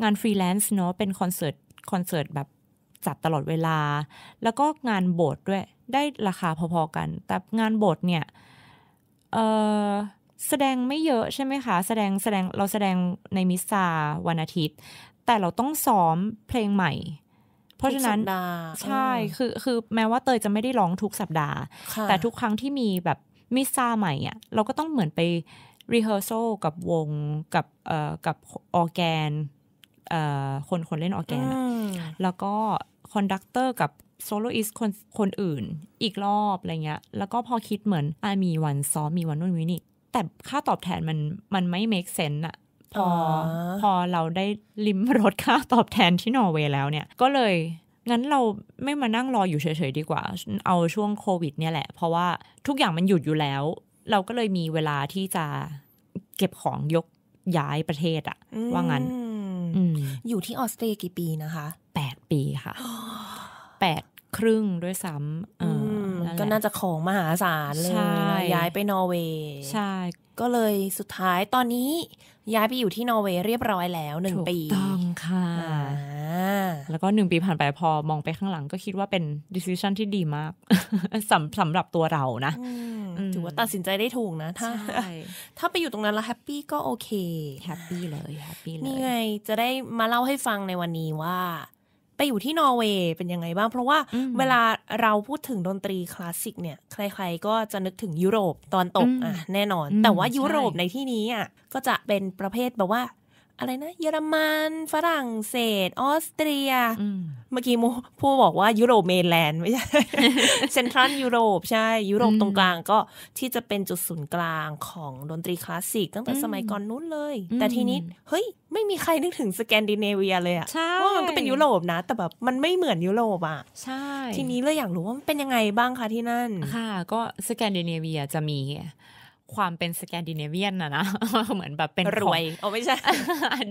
งานฟรีแลนซ์เนาะเป็นคอนเสิร์ตคอนเสิร์ตแบบจัดตลอดเวลา แล้วก็งานโบสถ์ด้วย ได้ราคาพอๆกัน แต่งานโบสถ์เนี่ยเออแสดงไม่เยอะใช่ไหมคะ แสดงแสดงเราแสดงในมิสซาวันอาทิตย์ แต่เราต้องซ้อมเพลงใหม่ เพราะฉะนั้นใช่คือคือแม้ว่าเตยจะไม่ได้ร้องทุกสัปดาห์ แต่ทุกครั้งที่มีแบบมิสซาใหม่อ่ะเราก็ต้องเหมือนไป รีเฮอร์โซกับวงกับเอ่อกับออแกนเอ่อคนคนเล่นออแกน แล้วก็คอนดักเตอร์กับโซโลอิสคนคนอื่นอีกรอบอะไรเงี้ย แล้วก็พอคิดเหมือนอมีวันซ้อมมีวันนู่นวินี่แต่ค่าตอบแทนมันมันไม่ make sense อะพอพอเราได้ลิ้มรสค่าตอบแทนที่นอร์เวย์แล้วเนี่ย ก็เลย งั้นเราไม่มานั่งรออยู่เฉยๆดีกว่า เอาช่วงโควิดเนี่ยแหละ เพราะว่าทุกอย่างมันหยุดอยู่แล้ว เราก็เลยมีเวลาที่จะเก็บของยกย้ายประเทศอะว่างั้นออยู่ที่ออสเตรียกี่ปีนะคะแปดปีค่ะแปดครึ่งด้วยซ้ำ่นแหละก็น่าจะของมหาศาลเลย ย้ายไปนอร์เวย์ใช่ ก็เลยสุดท้ายตอนนี้ ย้ายไปอยู่ที่นอร์เวย์เรียบร้อยแล้วหนึ่งปีต้องค่ะ แล้วก็หนึ่งปีผ่านไปพอมองไปข้างหลังก็คิดว่าเป็นดิส i s i o n ที่ดีมากสำสำหรับตัวเรานะถือว่าตัดสินใจได้ถูกนะ ถ้าถ้าไปอยู่ตรงนั้นแล้วแฮปปี้ก็โอเคแฮปปี้เลยแฮปปี้เลย นี่ไงจะได้มาเล่าให้ฟังในวันนี้ว่าไปอยู่ที่นอร์เวย์เป็นยังไงบ้าง เพราะว่าเวลาเราพูดถึงดนตรีคลาสสิกเนี่ย ใครๆก็จะนึกถึงยุโรปตอนตกอ่ะแน่นอน แต่ว่ายุโรปในที่นี้อ่ะก็จะเป็นประเภทแบบว่าอะไรนะเยอรมัน ฝรั่งเศสออสเตรียเมื่อกี้มูผู้บอกว่ายุโรปเมนแลนด์ไม่ใช่เซนทรัลยุโรปใช่ ยุโรปตรงกลางก็ที่จะเป็นจุดศูนย์กลางของดนตรีคลาสสิก ตั้งแต่สมัยก่อนนู้นเลย แต่ทีนี้ เฮ้ย ไม่มีใครนึกถึงสแกนดิเนเวียเลยอะใช่ว่ามันก็เป็นยุโรปนะ แต่แบบมันไม่เหมือนยุโรปอะใช่ ทีนี้เลยอยากรู้ว่ามันเป็นยังไงบ้างคะที่นั่น ค่ะ ก็สแกนดิเนเวียจะมีความเป็นสแกนดิเนเวียนนะนะเหมือนแบบเป็นรวยโอ้ไม่ใช่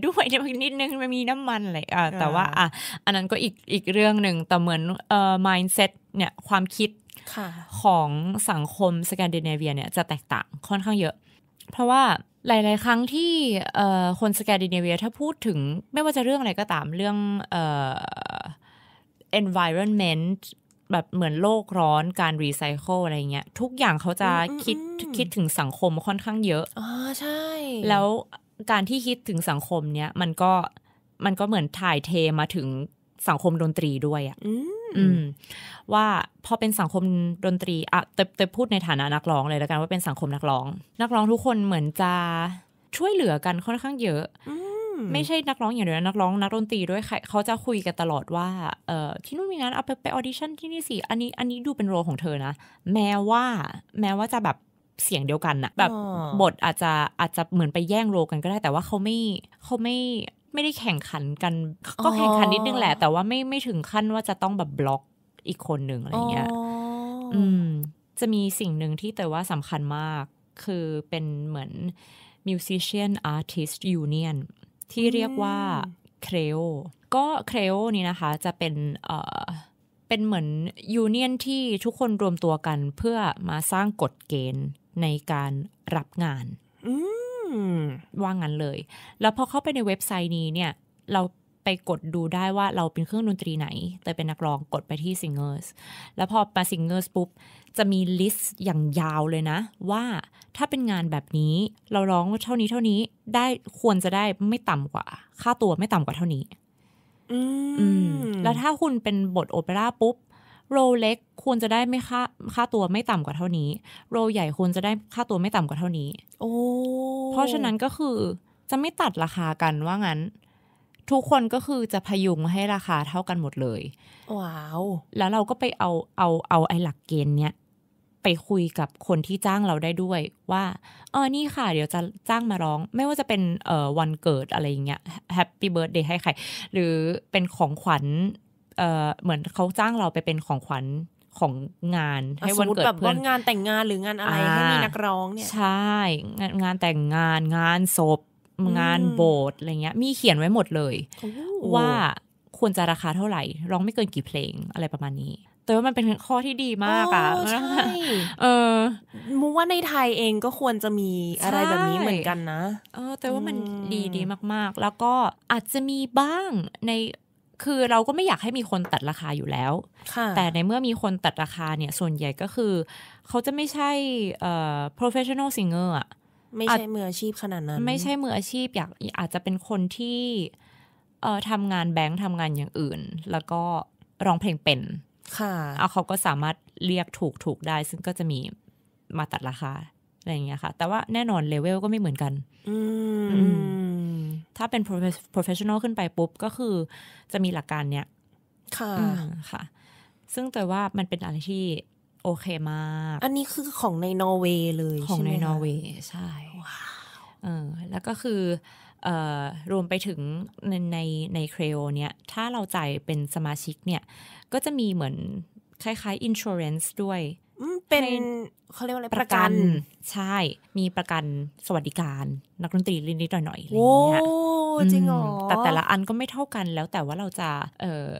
ด้วยนิดนึงมันมีน้ำมันอะไรแต่ว่าอ่ะอันนั้นก็อีกอีกเรื่องหนึ่งแต่เหมือนเอ่อ mindset เนี่ยความคิดของสังคมสแกนดิเนเวียเนี่ยจะแตกต่างค่อนข้างเยอะเพราะว่าหลายๆครั้งที่คนสแกนดิเนเวียถ้าพูดถึงไม่ว่าจะเรื่องอะไรก็ตามเรื่อง environment แบบเหมือนโลกร้อนการรีไซเคิลอะไรเงี้ย ทุกอย่างเขาจะคิดคิดถึงสังคมค่อนข้างเยอะอ๋อใช่ แล้วการที่คิดถึงสังคมเนี้ยมันก็มันก็เหมือนถ่ายเทมาถึงสังคมดนตรีด้วยอะ่ะืมว่าพอเป็นสังคมดนตรีอ่ะเตเตพูดในฐานะนักร้องเลยแล้วกันว่าเป็นสังคมนักร้อง นักร้องทุกคนเหมือนจะช่วยเหลือกันค่อนข้างเยอะไม่ใช่นักร้องอย่างเดียวนักร้องนักดนตรีด้วย เขาจะคุยกันตลอดว่าเออที่นู่นมีงานเอาไปไปออดิชั่นที่นี่สิอันนี้อันนี้ดูเป็นโรของเธอนะ แม้ว่าแม้ว่าจะแบบเสียงเดียวกันนะแบบบทอาจจะอาจจะเหมือนไปแย่งโรกันก็ได้แต่ว่าเขาไม่เขาไม่ไม่ได้แข่งขันกันก็แข่งขันนิดนึงแหละแต่ว่าไม่ไม่ถึงขั้นว่าจะต้องแบบบล็อกอีกคนหนึ่งอะไรเงี้ยอืมจะมีสิ่งหนึ่งที่แต่ว่าสำคัญมาก คือเป็นเหมือน musician artist union ที่เรียกว่าเครโอก็เครโอนี่นะคะจะเป็น เอ่อ เป็นเหมือนยูเนียนที่ทุกคนรวมตัวกันเพื่อมาสร้างกฎเกณฑ์ในการรับงานว่างั้นเลย แล้วพอเข้าไปในเว็บไซต์นี้เนี่ยเราไปกดดูได้ว่าเราเป็นเครื่องดนตรีไหน แต่เป็นนักร้องกดไปที่ Singers แล้วพอมา Singers ปุ๊บจะมีลิสต์อย่างยาวเลยนะ ว่าถ้าเป็นงานแบบนี้ เราร้องเท่านี้เท่านี้ ได้ควรจะได้ไม่ต่ำกว่า ค่าตัวไม่ต่ำกว่าเท่านี้แล้วถ้าคุณเป็นบทโอเปร่าปุ๊บโรเล็กควรจะได้ไม่ค่าค่าตัวไม่ต่ำกว่าเท่านี้โรใหญ่ควรจะได้ค่าตัวไม่ต่ำกว่าเท่านี้ โอ้เพราะฉะนั้นก็คือ จะไม่ตัดราคากันว่างั้นทุกคนก็คือจะพยุงให้ราคาเท่ากันหมดเลย ว้าว แล้วเราก็ไปเอาเอาเอาไอ้หลักเกณฑ์เนี้ย ไปคุยกับคนที่จ้างเราได้ด้วย ว่าเออนี่ค่ะเดี๋ยวจะจ้างมาร้อง ไม่ว่าจะเป็น เอ่อ วันเกิดอะไรอย่างเงี้ยแฮปปี้เบิร์ดเดย์ให้ใคร หรือเป็นของขวัญ เอ่อ เหมือนเขาจ้างเราไปเป็นของขวัญของงานให้วันเกิดเพื่อนงานแต่งงานหรืองานอะไรให้มีนักร้องเนี่ย ใช่ งานแต่งงานงานศพงานโบสอะไรเงี้ยมีเขียนไว้หมดเลย ว่าควรจะราคาเท่าไหร่ร้องไม่เกินกี่เพลงอะไรประมาณนี้ แต่ว่ามันเป็นข้อที่ดีมากอ่ะใช่เออมูว่าในไทยเองก็ควรจะมีอะไรแบบนี้เหมือนกันนะเออแต่ว่ามันดีดีมากๆ แล้วก็อาจจะมีบ้างในคือเราก็ไม่อยากให้มีคนตัดราคาอยู่แล้วแต่ในเมื่อมีคนตัดราคาเนี่ยส่วนใหญ่ก็คือเขาจะไม่ใช่ professional singer อ่ะไม่ใช่มืออาชีพขนาดนั้น ไม่ใช่มืออาชีพ อยากอาจจะเป็นคนที่เอ่อทำงานแบงค์ทำงานอย่างอื่น แล้วก็ร้องเพลงเป็นค่ะ เอาเขาก็สามารถเรียกถูกถูกได้ ซึ่งก็จะมีมาตัดราคา อะไรอย่างเงี้ยค่ะ แต่ว่าแน่นอน เลเวลก็ไม่เหมือนกันถ้าเป็น professional ขึ้นไปปุ๊บก็คือ จะมีหลักการเนี้ยค่ะค่ะ ซึ่งแต่ว่ามันเป็นอะไรที่โอเคมากอันนี้คือของในนอร์เวย์เลยของในนอร์เวย์ใช่เออแล้วก็คือเอ่อรวมไปถึงในในในเครโอเนี่ยถ้าเราจ่ายเป็นสมาชิกเนี่ยก็จะมีเหมือนคล้ายๆินชูเรนซ์ด้วยเป็นเขาเรียกว่าอะไรประกันใช่มีประกันสวัสดิการ นักดนตรีลนิดหน่อยๆอะไรเงี้ยจริงเหรอแต่แต่ละอันก็ไม่เท่ากันแล้วแต่ว่าเราจะเออ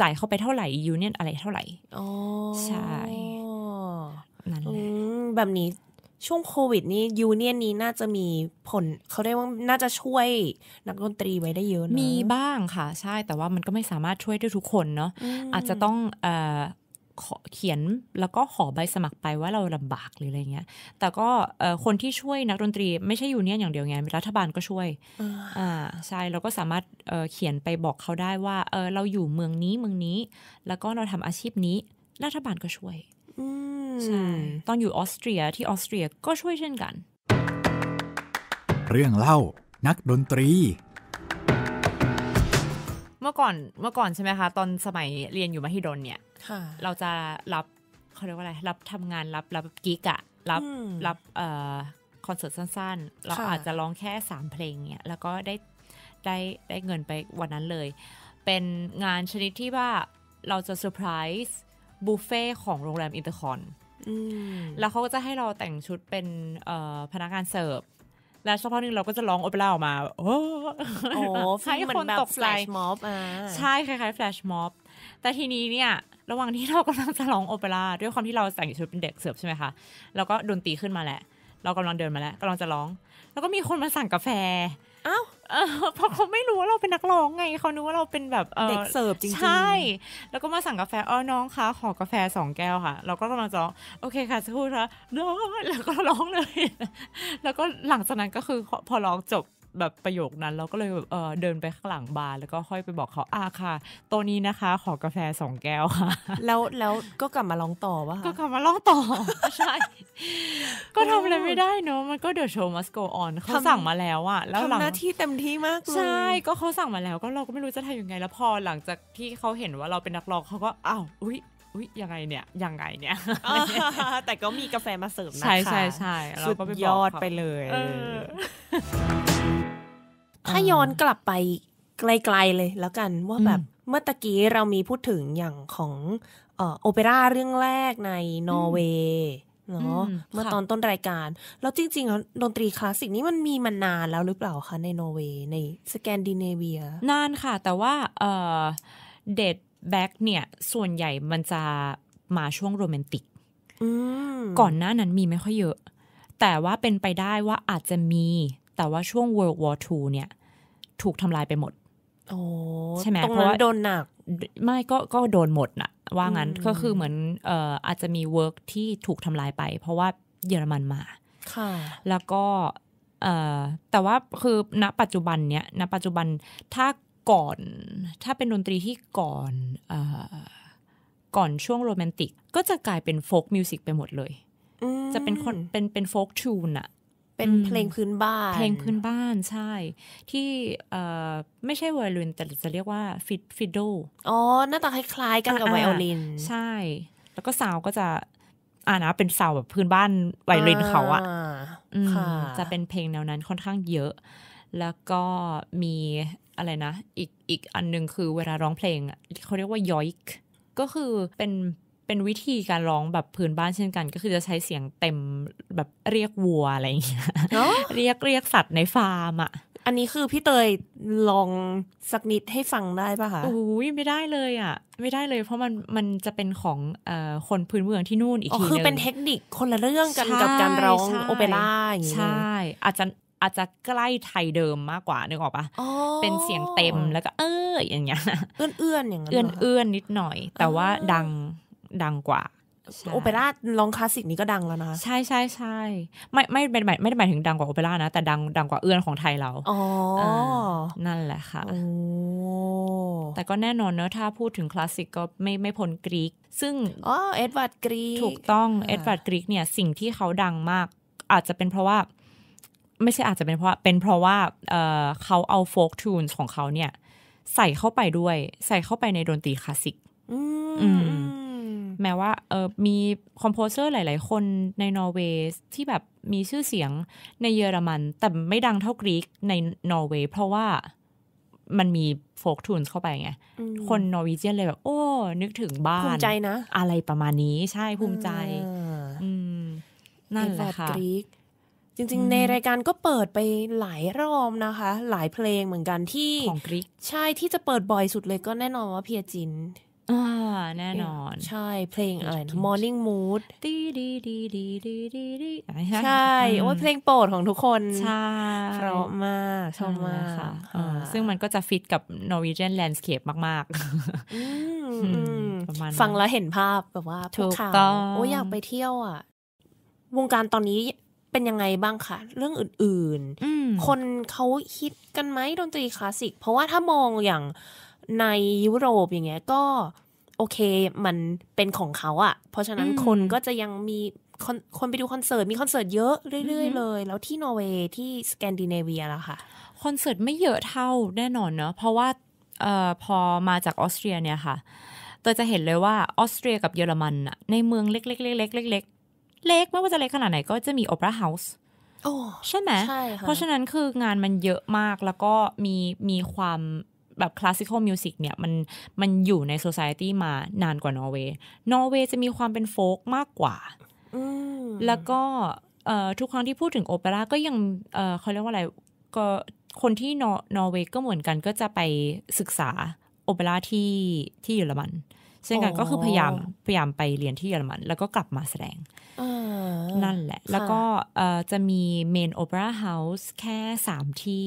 จ่ายเข้าไปเท่าไหร่ยูเนียนอะไรเท่าไหร่อใช่นั่นแหละแบบนี้ช่วงโควิดนี้ยูเนียนนี้น่าจะมีผล เขาเรียกว่าน่าจะช่วยนักดนตรีไว้ได้เยอะนะมีบ้างค่ะใช่แต่ว่ามันก็ไม่สามารถช่วยได้ทุกคนเนาะอาจจะต้องเขียนแล้วก็ขอใบสมัครไปว่าเราลำบากหรืออะไรเงี้ย แต่ก็คนที่ช่วยนักดนตรีไม่ใช่ยูเนี่ยนอย่างเดียวไง รัฐบาลก็ช่วยอ่าใช่ เราก็สามารถเเขียนไปบอกเขาได้ว่าเเราอยู่เมืองนี้เมืองนี้ แล้วก็เราทำอาชีพนี้ รัฐบาลก็ช่วยใช่ตอนอยู่ออสเตรียที่ออสเตรียก็ช่วยเช่นกัน เรื่องเล่านักดนตรีเมื่อก่อนเมื่อก่อนใช่ไหมคะตอนสมัยเรียนอยู่มหิดลเนี่ย เราจะรับเขาเรียกว่าอะไรรับทำงานรับรับกิ๊กอะรับรับเอ่อคอนเสิร์ตสั้นๆเราอาจจะร้องแค่สามเพลงเนี่ยแล้วก็ได้ได้ได้เงินไปวันนั้นเลย เป็นงานชนิดที่ว่าเราจะเซอร์ไพรส์บุฟเฟ่ของโรงแรมอินเตอร์คอนแล้วเขาก็จะให้เราแต่งชุดเป็นพนักงานเสิร์ฟแล้วสักพักนึงเราก็จะร้องโอเปร่าออกมาโอ้้ใช่คนตกใจใช่คล้ายๆแฟลชม็อบแต่ทีนี้เนี่ย ระหว่างที่เรากำลังจะร้องโอเปร่าด้วยความที่เราแต่งชุดเป็นเด็กเสิร์ฟใช่ไหมคะ แล้วก็ดนตรีขึ้นมาแหละเรากำลังเดินมาแล้วกำลังจะร้อง แล้วก็มีคนมาสั่งกาแฟอ้าวเพราะเขาไม่รู้ว่าเราเป็นนักร้องไง เขานึกว่าเราเป็นแบบเด็กเสิร์ฟจริงๆ ใช่ แล้วก็มาสั่งกาแฟอ๋อน้องคะ ขอกาแฟสองแก้วค่ะ เราก็กำลังจะโอเคค่ะสัครู้ค่ะร้องแล้วก็ร้องเลย แล้วก็หลังจากนั้นก็คือพอร้องจบแบบประโยคนั้นเราก็เลยแบบเออเดินไปข้างหลังบาร์แล้วก็ค่อยไปบอกเขาอาค่ะตัวนี้นะคะ ขอกาแฟสองแก้วค่ะ แล้วแล้วก็กลับมาลองต่อวะก็กลับมาลองต่อใช่ ก็ทำอะไรไม่ได้เนอะมันก็เดี๋ยวโชว์มัสโกออนเขาสั่งมาแล้วอะแล้วหลังทำหน้าที่เต็มที่มากเลยใช่ก็เขาสั่งมาแล้ว ก็เราก็ไม่รู้จะทำยังไง แล้วพอหลังจากที่เขาเห็นว่าเราเป็นนักร้องเขาก็อ้าวอุ้ยอุ้ยยังไงเนี่ยยังไงเนี่ย แต่ก็มีกาแฟมาเสริมนะคะใช่ใช่ใช่สุดยอดไปเลยถ้าย้อนกลับไปไกล ๆเลยแล้วกันว่าแบบ เมื่อตะกี้ เรามีพูดถึงอย่างของโอเปร่าเรื่องแรกในนอร์เวย์เนาะเมื่อตอนต้นรายการ แล้วจริงๆดนตรีคลาสสิกนี้มันมีมานานแล้วหรือเปล่าคะ ในนอร์เวย์ในสแกนดิเนเวียนานค่ะ แต่ว่าเดดแบ็กเนี่ย ส่วนใหญ่มันจะมาช่วงโรแมนติกก่อนหน้านั้นมีไม่ค่อยเยอะ แต่ว่าเป็นไปได้ว่าอาจจะมีแต่ว่าช่วง World War II เนี่ย ถูกทำลายไปหมดใช่ไหมเพราะว่าโดนหนักไม่ก็ก็โดนหมดนะว่างั้นก็คือเหมือนเอ่ออาจจะมีเวิร์กที่ถูกทำลายไป เพราะว่าเยอรมันมา ค่ะ แล้วก็เอ่อแต่ว่าคือณปัจจุบันเนี้ยณปัจจุบันถ้าก่อน ถ้าเป็นดนตรีที่ก่อนเอ่อก่อนช่วงโรแมนติกก็จะกลายเป็นโฟกมิวสิกไปหมดเลยจะเป็นคนเป็นเป็นโฟกทูนอะเป็นเพลงพื้นบ้านเพลงพื้นบ้านใช่ ที่ไม่ใช่ไวโอลินแต่จะเรียกว่าฟิดฟิดโดอ๋อหน้าตาคล้ายๆกันกับไวโอลิน ใช่ แล้วก็สาวก็จะอ่านะเป็นสาวแบบพื้นบ้านไวโอลินเขาอะจะเป็นเพลงแนวนั้นค่อนข้างเยอะ แล้วก็มีอะไรนะอีกอีกอันนึงคือเวลาร้องเพลงเขาเรียกว่ายอยก็คือเป็นเป็นวิธีการร้องแบบพื้นบ้านเช่นกันก็คือจะใช้เสียงเต็มแบบเรียกวัวอะไรอย่างเงี้ยเรียกเรียกสัตว์ในฟาร์มอ่ะอันนี้คือพี่เตยลองสักนิดให้ฟังได้ปะคะโอ้ยไม่ได้เลยอ่ะ ไม่ได้เลยเพราะมันมันจะเป็นของอคนพื้นเมืองที่นู่นอีกทีนึงคือเป็นเทคนิคคนละเรื่องกันกับการร้องโอเปร่าอย่างงี้ใช่อาจจะอาจจะใกล้ไทยเดิมมากกว่านึกออกปะเป็นเสียงเต็มแล้วก็เอออย่างเงี้ยเอื้อนเอื้อนอย่างเงี้ยเอื้อนเอื้อนนิดหน่อย แต่ว่าดังดังกว่าโอเปร่าลองคลาสสิกนี้ก็ดังแล้วนะใช่ใช่ใช่ไม่ไม่เป็นหมายไม่ได้หมายถึงดังกว่าโอเปร่านะแต่ดังดังกว่าเอื้อนของไทยเราอ๋อนั่นแหละค่ะแต่ก็แน่นอนเนอะถ้าพูดถึงคลาสสิกก็ไม่ไม่พ้นกรีกซึ่งอ๋อเอ็ดวาร์ดกรีกถูกต้องเอ็ดวาร์ดกรีกเนี่ยสิ่งที่เขาดังมากอาจจะเป็นเพราะว่า ไม่ใช่อาจจะเป็นเพราะเป็นเพราะว่าเขาเอาโฟกทูนของเขาเนี่ยใส่เข้าไปด้วย ใส่เข้าไปในดนตรีคลาสสิก อืมแม้ว่าเออมีคอมโพเซอร์หลาย ๆ คนในนอร์เวย์ที่แบบมีชื่อเสียงในเยอรมัน แต่ไม่ดังเท่ากรีกในนอร์เวย์เพราะว่ามันมีโฟกทูนเข้าไปไง คนนอร์วีเจียนเลยแบบ โอ้ นึกถึงบ้านภูมิใจนะ อะไรประมาณนี้ใช่ภูมิใจนั่นแหละค่ะ จริง ๆ ในรายการก็เปิดไปหลายรอบนะคะ หลายเพลงเหมือนกันที่ของกรีกใช่ที่จะเปิดบ่อยสุดเลยก็แน่นอนว่าเพียจินอ่า แน่นอน ใช่เพลงอะไร Morning Mood ดีดีดีดีดีดีใช่ โอ้ยเพลงโปรดของทุกคน ใช่เพราะมากชอบมากค่ะซึ่งมันก็จะฟิตกับ Norwegian landscape มากๆฟังแล้วเห็นภาพแบบว่าถู้ขาโอ้อยากไปเที่ยวอ่ะ วงการตอนนี้เป็นยังไงบ้างคะเรื่องอื่นๆคนเขาฮิตกันไหมดนตรีคลาสสิก เพราะว่าถ้ามองอย่างในยุโรปอย่างเงี้ยก็โอเคมันเป็นของเขาอะ่ะเพราะฉะนั้นคนก็จะยังมีคนคนไปดูคอนเสิร์ต มีคอนเสิร์ตเยอะเรื่อยๆเลย แล้วที่นอร์เวย์ที่สแกนดิเนเวียแล้วค่ะ คอนเสิร์ตไม่เยอะเท่าแน่นอนเนาะเพราะว่าออพอมาจากออสเตรียเนี่ยค่ะเตยจะเห็นเลยว่าออสเตรียกับเยอรมันอะในเมืองเล็กๆเล็กๆเล็กๆเล็กเล็ก ไม่ว่าจะเล็กขนาดไหนก็จะมีโอเปร่าเฮาส์ใช่ไหมใช่ค่ะเพราะฉะนั้นคืองานมันเยอะมากแล้วก็มีมีความแบบคลาสสิคอลมิวสิกเนี่ยมันมันอยู่ในโซซายตี้มานานกว่านอร์เวย์นอร์เวย์จะมีความเป็นโฟกมากกว่าแล้วก็ทุกครั้งที่พูดถึงโอเปร่าก็ยังเขาเรียกว่าอะไรก็คนที่นอร์เวย์ก็เหมือนกันก็จะไปศึกษาโอเปร่าที่ที่เยอรมันเช่นกันก็คือพยายามพยายามไปเรียนที่เยอรมัน แล้วก็กลับมาแสดงนั่นแหละ แล้วก็จะมีเมนโอเปร่าเฮาส์แค่สามที่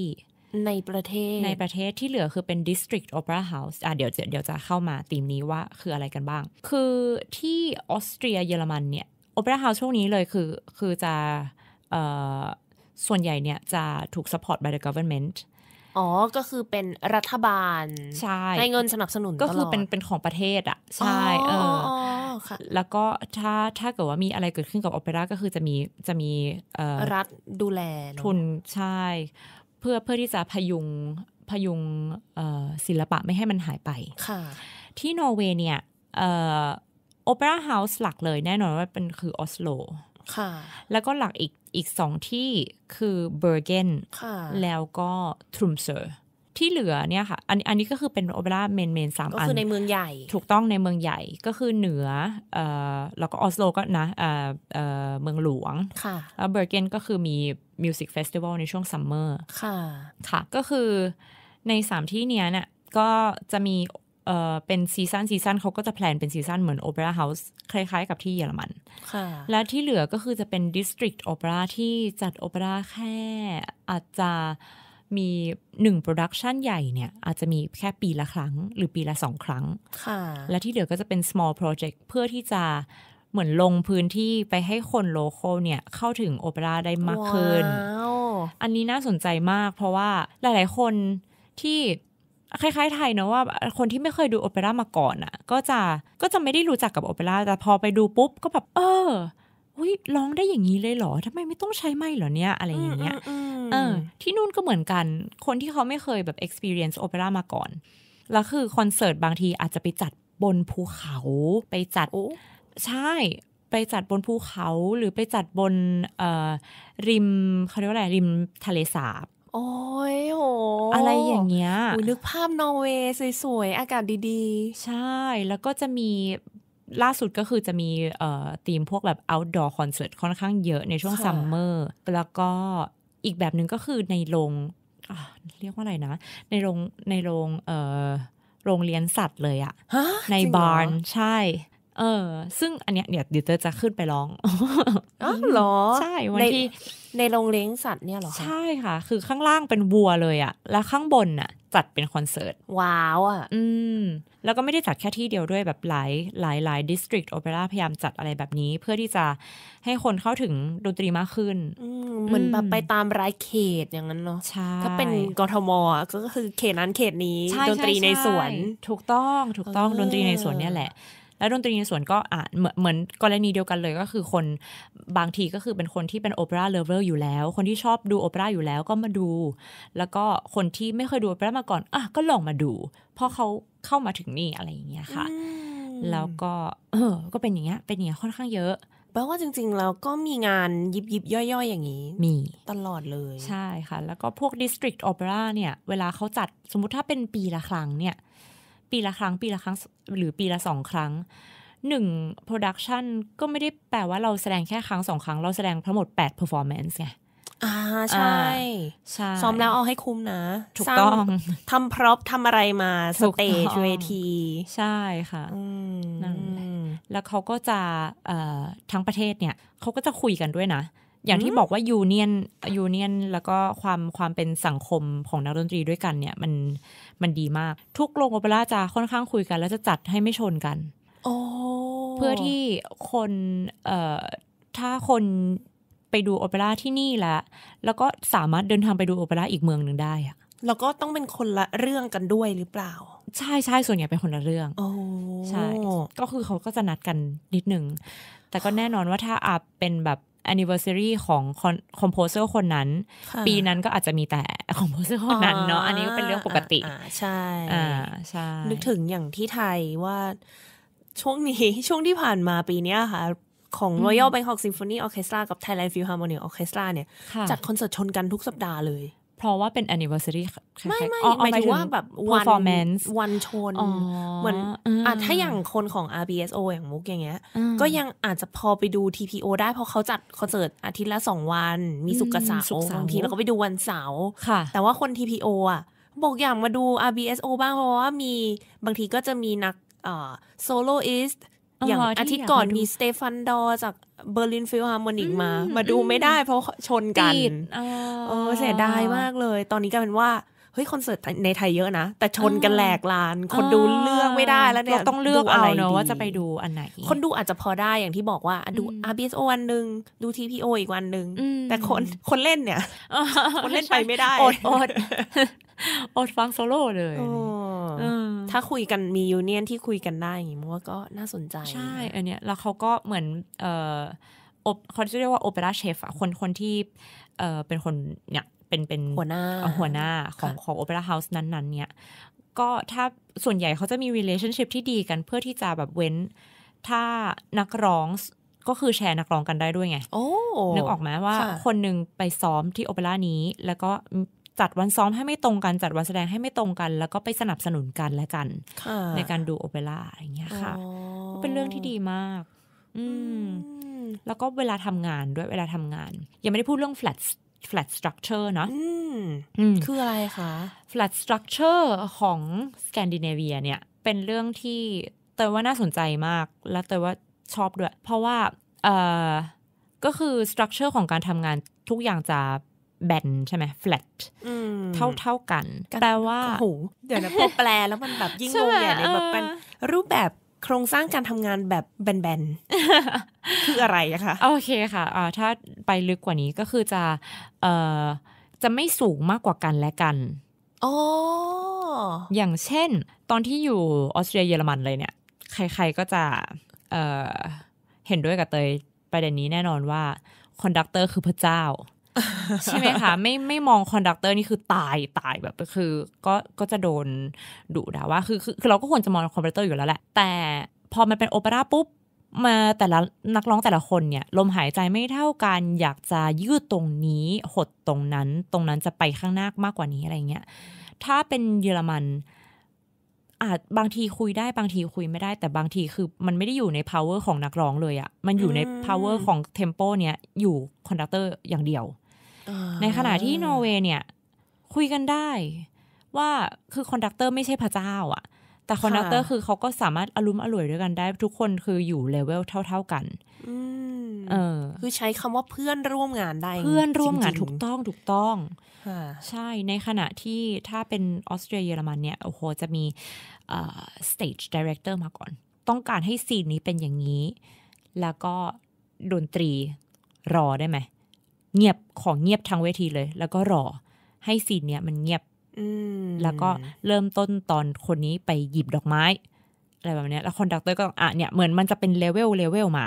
ในประเทศในประเทศที่เหลือคือเป็น District Opera House อ่าเดี๋ยวเดี๋ยวจะเข้ามาธีมนี้ว่าคืออะไรกันบ้าง คือที่ออสเตรียเยอรมันเนี่ยโอเปร่าเฮาส์ช่วงนี้เลยคือคือจะส่วนใหญ่เนี่ยจะถูก support by the government อ๋อ ก็คือเป็นรัฐบาล ใช่ใ้เงินสนับสนุนก็คือเป็นเป็นของประเทศอ่ะใช่เออแล้วก็ถ้าถ้าเกิดว่ามีอะไรเกิดขึ้นกับโอเปร่าก็คือจะมีจะมีรัฐดูแลทุนใช่พื่อเพื่อที่จะพยุงพยุงศิลปะไม่ให้มันหายไป ที่นอร์เวย์เนี่ยโอเปร่าเฮาส์หลักเลยแน่นอนว่าเป็นคือออสโลค่ะแล้วก็หลักอีกอีกสองที่คือเบอร์เกนแล้วก็ทรูมเซอร์ที่เหลือเนี่ยค่ะอันอันนี้ก็คือเป็นโอเปร่าเมนเมนสามอัน ก็คือในเมืองใหญ่ ถูกต้องในเมืองใหญ่ก็คือเหนือ เอ่อ แล้วก็ออสโลก็นะ เอ่อ เอ่อ เมืองหลวง ค่ะ แล้วเบอร์เกนก็คือมีมิวสิกเฟสติวัลในช่วงซัมเมอร์ ค่ะ ค่ะ ก็คือในสามที่เนี้ยเนี่ย ก็จะมี เอ่อ เป็นซีซันซีซันเขาก็จะแพลนเป็นซีซันเหมือนโอเปร่าเฮาส์คล้าย ๆ กับที่เยอรมัน ค่ะ และที่เหลือก็คือจะเป็นดิสตริกต์โอเปร่าที่จัดโอเปร่าแค่อาจจะมีหนึ่งโปรดักชันใหญ่เนี่ยอาจจะมีแค่ปีละครั้ง หรือปีละสองครั้งและที่เหลือก็จะเป็น small project เพื่อที่จะเหมือนลงพื้นที่ไปให้คนโลโก้เนี่ย เข้าถึงโอเปร่าได้มากขึ้น อันนี้น่าสนใจมาก เพราะว่าหลายๆ คนที่ คล้ายๆไทยเนะว่าคนที่ไม่เคยดูโอเปร่ามาก่อนอะ่ะ ก็จะก็จะไม่ได้รู้จักกับโอเปร่าแต่พอไปดูปุ๊บก็แบบ เอออุ้ยร้องได้อย่างนี้เลยเหรอ ทำไมไม่ต้องใช้ไม้เหรอเนี่ย อะไรอย่างเงี้ย เออ ที่นู่นก็เหมือนกัน คนที่เขาไม่เคยแบบ experience opera มาก่อน แล้วคือคอนเสิร์ตบางทีอาจจะไปจัดบนภูเขา ไปจัดใช่ ไปจัดบนภูเขาหรือไปจัดบนริมเขาเรียกว่าอะไรริมทะเลสาบ โอ้ยโห อะไรอย่างเงี้ยนึกภาพนอร์เวย์สวยๆ อากาศดีๆ ใช่ แล้วก็จะมีล่าสุดก็คือจะมีธีมพวกแบบ outdoor concert ค่อนข้างเยอะในช่วงซัมเมอร์แล้วก็อีกแบบหนึ่งก็คือในโรง เรียกว่าอะไรนะ ในโรง ในโรงเอ่อโรงเลี้ยงสัตว์เลยอะ ในบาร์นใช่เออ ซึ่งอันเนี้ยเดี๋ยวเดี๋ยวจะขึ้นไปร้อง อ๋อเหรอใช่ วันที่ ในโรงเลี้ยงสัตว์เนี่ยหรอใช่ค่ะ คือข้างล่างเป็นวัวเลยอะแล้วข้างบนน่ะ จัดเป็นคอนเสิร์ต ว้าวอะอืม แล้วก็ไม่ได้จัดแค่ที่เดียวด้วยแบบหลายหลายหลายดิสตริกต์โอเปร่าพยายามจัดอะไรแบบนี้ เพื่อที่จะให้คนเข้าถึงดนตรีมากขึ้นเหมือนแบบไปตามรายเขตอย่างนั้นเนาะใช่ถ้าเป็นกทมก็คือเขตนั้นเขตนี้ดนตรีในสวนถูกต้องถูกต้องดนตรีในสวนเนี่ยแหละและดนตรีในส่วนก็อ่าเหมือนเหมือนกรณีเดียวกันเลยก็คือคนบางทีก็คือเป็นคนที่เป็นโอเปร่าเลเวอร์อยู่แล้ว คนที่ชอบดูโอเปร่าอยู่แล้วก็มาดู แล้วก็คนที่ไม่เคยดูโอเปร่ามาก่อนอ่ะก็ลองมาดูเพราะเขาเข้ามาถึงนี่อะไรอย่างเงี้ยค่ะ แล้วก็เออก็เป็นอย่างเงี้ยเป็นอย่างเงี้ยค่อนข้างเยอะแปลว่าจริงๆเราก็มีงานยิบยิบย่อยๆ อย่างนี้มีตลอดเลย ใช่ค่ะ แล้วก็พวก District Opera เนี่ยเวลาเขาจัดสมมุติถ้าเป็นปีละครั้งเนี่ยปีละครั้ง ปีละครั้ง หรือปีละสองครั้งหนึ่งโปรดักชันก็ไม่ได้แปลว่าเราแสดงแค่ครั้งสองครั้งเราแสดงทั้งหมด8 performance ไงอ่าใช่ใช่ซ้อมแล้วเอาให้คุ้มนะ ถูกต้องทำพร็อพทำอะไรมา สเตจเวที ใช่ค่ะนั่นแหละ แล้วเขาก็จะทั้งประเทศเนี่ยเขาก็จะคุยกันด้วยนะ อย่างที่บอกว่ายูเนียนยูเนียนแล้วก็ความความเป็นสังคมของนักดนตรีด้วยกันเนี่ยมันมันดีมากทุกโรงโอเปร่าจะค่อนข้างคุยกัน แล้วจะจัดให้ไม่ชนกันเพื่อที่คนถ้าคนไปดูโอเปร่าที่นี่แล้วแล้วก็สามารถเดินทางไปดูโอเปร่าอีกเมืองหนึ่งได้อะแล้วก็ต้องเป็นคนละเรื่องกันด้วยหรือเปล่า ใช่ใช่ส่วนใหญ่เป็นคนละเรื่องอใช่ก็คือเขาก็จะนัดกันนิดนึงแต่ก็แน่นอนว่าถ้าอาเป็นแบบอนน n i ว e r s a รีของคอมโพเซอร์คนนั้น ปีนั้นก็อาจจะมีแต่อมโพเซอร์คนนั้นเนาะอันนี้ก็เป็นเรื่องปกติใช่ใช่นึกถึงอย่างที่ไทยว่า ช่วงนี้ช่วงที่ผ่านมาปีนี้ค่ะ ของ Royal Bangkok Symphony Orchestra กับ Thailand Philharmonic Orchestra เนี่ยจัดคอนเสิร์ตชนกันทุกสัปดาห์เลยเพราะว่าเป็น anniversary ไม่ ไม่หมายถึงว่าแบบวันวันชน เหมือนอ่ะถ้าอย่างคนของ RBSO อย่างมุกอย่างเงี้ย ก็ยังอาจจะพอไปดู TPO ได้ เพราะเขาจัดคอนเสิร์ตอาทิตย์ละสองวัน มีสุกสาวบางทีเราก็ไปดูวันเสาร์แต่ว่าคน TPO อ่ะบอกอย่างมาดู RBSO บ้างเพราะว่ามี บางทีก็จะมีนักโซโลอิสต์อย่างอาทิตย์ก่อนมีสเตฟานดอจากเบอร์ลินฟิลฮาร์โมนิกมา มาดูไม่ได้เพราะชนกันเออเสียดายมากเลย ตอนนี้ก็เป็นว่าเฮ้ยคอนเสิร์ตในไทยเยอะนะ แต่ชนกันแหลกลานคนดูเลือกไม่ได้แล้วเนี่ยต้องเลือกอะไรเนาะว่าจะไปดูอันไหน คนดูอาจจะพอได้อย่างที่บอกว่าดูอา r b โ o วันหนึ่งดูทีีโออีกวันหนึ่งแต่คนคนเล่นเนี่ย คนเล่นไปไม่ได้อดอดอดฟังโซโล่เลย ถ้าคุยกันมียูเนียนที่คุยกันได้อย่างงี้มัวก็น่าสนใจ ใช่ อันเนี้ยแล้วเขาก็เหมือน เออเขาจะเรียกว่าโอเปร่าเชฟอะคนคนที่ เออเป็นคนเนี่ยเป็น เป็นหัวหน้าหัวหน้า ของของโอเปร่าเฮาส์นั้น ๆ เนี่ย ก็ถ้าส่วนใหญ่เขาจะมี relationship ที่ดีกันเพื่อที่จะแบบเว้น ถ้านักร้องก็คือแชร์นักร้องกันได้ด้วยไง นึกออกไหมว่า คนหนึ่งไปซ้อมที่โอเปร่านี้ แล้วก็จัดวันซ้อมให้ไม่ตรงกันจัดวันแสดงให้ไม่ตรงกัน แล้วก็ไปสนับสนุนกันและกันในการดูโอเปร่าอย่างเงี้ยค่ะก็เป็นเรื่องที่ดีมากอืมแล้วก็เวลาทำงานด้วยเวลาทำงาน ยังไม่ได้พูดเรื่อง flat flat structure เนาะคืออะไรคะ flat structure ของสแกนดิเนเวียเนี่ยเป็นเรื่องที่เตยว่าน่าสนใจมากและเตยว่าชอบด้วยเพราะว่าเออก็คือ structure ของการทำงานทุกอย่างจะแบนใช่ไหมแฟลตเท่าเท่ากันแปลว่าโอ้โหเดี๋ยวนะพอแปลแล้วมันแบบยิ่งงงใหญ่เลยแบบเป็นรูปแบบโครงสร้างการทำงานแบบแบนๆคืออะไรคะ โอเคค่ะ ถ้าไปลึกกว่านี้ก็คือจะเจะไม่สูงมากกว่ากันและกันอ๋ออย่างเช่นตอนที่อยู่ออสเตรียเยอรมันเลยเนี่ย ใครๆก็จะเห็นด้วยกับเตยประเด็นนี้แน่นอนว่าคอนดักเตอร์คือพระเจ้าใช่ไหมคะไม่ไม่มองคอนดักเตอร์นี่คือตายตายแบบคือก็ก็จะโดนดุด่าว่าคือคือ เราก็ควรจะมองคอนดักเตอร์อยู่แล้วแหละ แต่พอมันเป็นโอเปร่าปุ๊บ มาแต่ละนักร้องแต่ละคน เนี่ย ลมหายใจไม่เท่ากันอยากจะยืดตรงนี้หดตรงนั้นตรงนั้นจะไปข้างหน้ามากกว่านี้อะไรเงี้ยถ้าเป็นเยอรมัน อาจบางทีคุยได้บางทีคุยไม่ได้ แต่บางทีคือมันไม่ได้อยู่ใน power ของนักร้องเลยอะมันอยู่ใน power ของเทมโปเนี่ยอยู่คอนดักเตอร์อย่างเดียวในขณะที่นอร์เวย์เนี่ย คุยกันได้ ว่าคือคอนดักเตอร์ไม่ใช่พระเจ้าอะ่ะ แต่คอนดักเตอร์คือเขาก็สามารถอารมณ์อร่วยด้วยกันได้ทุกคนคืออยู่เลเวลเท่าๆกันเออ คือใช้คำว่าเพื่อนร่วมงานได้ เพื่อนร่วมงานถูกต้องถูกต้องใช่ในขณะที่ถ้าเป็นออสเตรียเยอรมันเนี่ย โอ้โหจะมีสเตจดีเรคเตอร์มาก่อน ต้องการให้ซีนนี้เป็นอย่างนี้ แล้วก็ดนตรีรอได้ไหมเงียบของเงียบทางเวทีเลย แล้วก็รอให้ซีนเนี้ยมันเงียบแล้วก็เริ่มต้นตอนคนนี้ไปหยิบดอกไม้อะไรแบบนี้แล้วคอนดักเตอร์ก็อ่ะเนี่ยเหมือนมันจะเป็นเลเวลเลเวลมา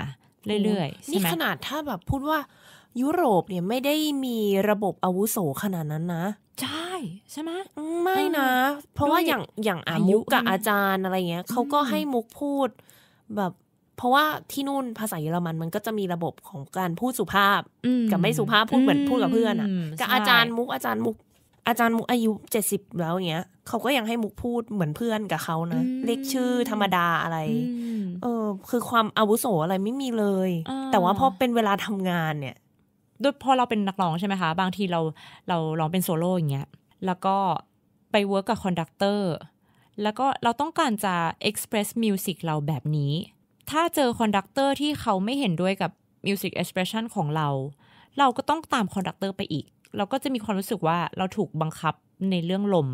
เรื่อยๆนี่ขนาดถ้าแบบพูดว่ายุโรปเนี่ยไม่ได้มีระบบอาวุโสขนาดนั้นนะใช่ใช่ไหมไม่นะ เพราะว่าอย่างอย่างอามุกกับอาจารย์อะไรเงี้ยเขาก็ให้มุกพูดแบบเพราะว่าที่นู่นภาษาเยอรมันมันก็จะมีระบบของการพูดสุภาพ กับไม่สุภาพพูดเหมือนพูดกับเพื่อนอ่ะกับอาจารย์มุกอาจารย์มุกอาจารย์มุกอายุเจ็ดสิบแล้วอย่างเงี้ยเขาก็ยังให้มุกพูดเหมือนเพื่อนกับเขานะเรียกชื่อธรรมดาอะไร เออคือความอาวุโสอะไรไม่มีเลย แต่ว่าพอเป็นเวลาทำงานเนี่ยด้วยพอเราเป็นนักร้องใช่ไหมคะ บางทีเราเราร้องเป็นโซโล่อย่างเงี้ยแล้วก็ไปเวิร์กกับคอนดักเตอร์แล้วก็เราต้องการจะเอซ์เพรสมิวสิกเราแบบนี้ถ้าเจอคอนดักเตอร์ที่เขาไม่เห็นด้วยกับมิวสิกเอ็กซ์เพรสชันของเรา เราก็ต้องตามคอนดักเตอร์ไปอีก เราก็จะมีความรู้สึกว่าเราถูกบังคับในเรื่องลม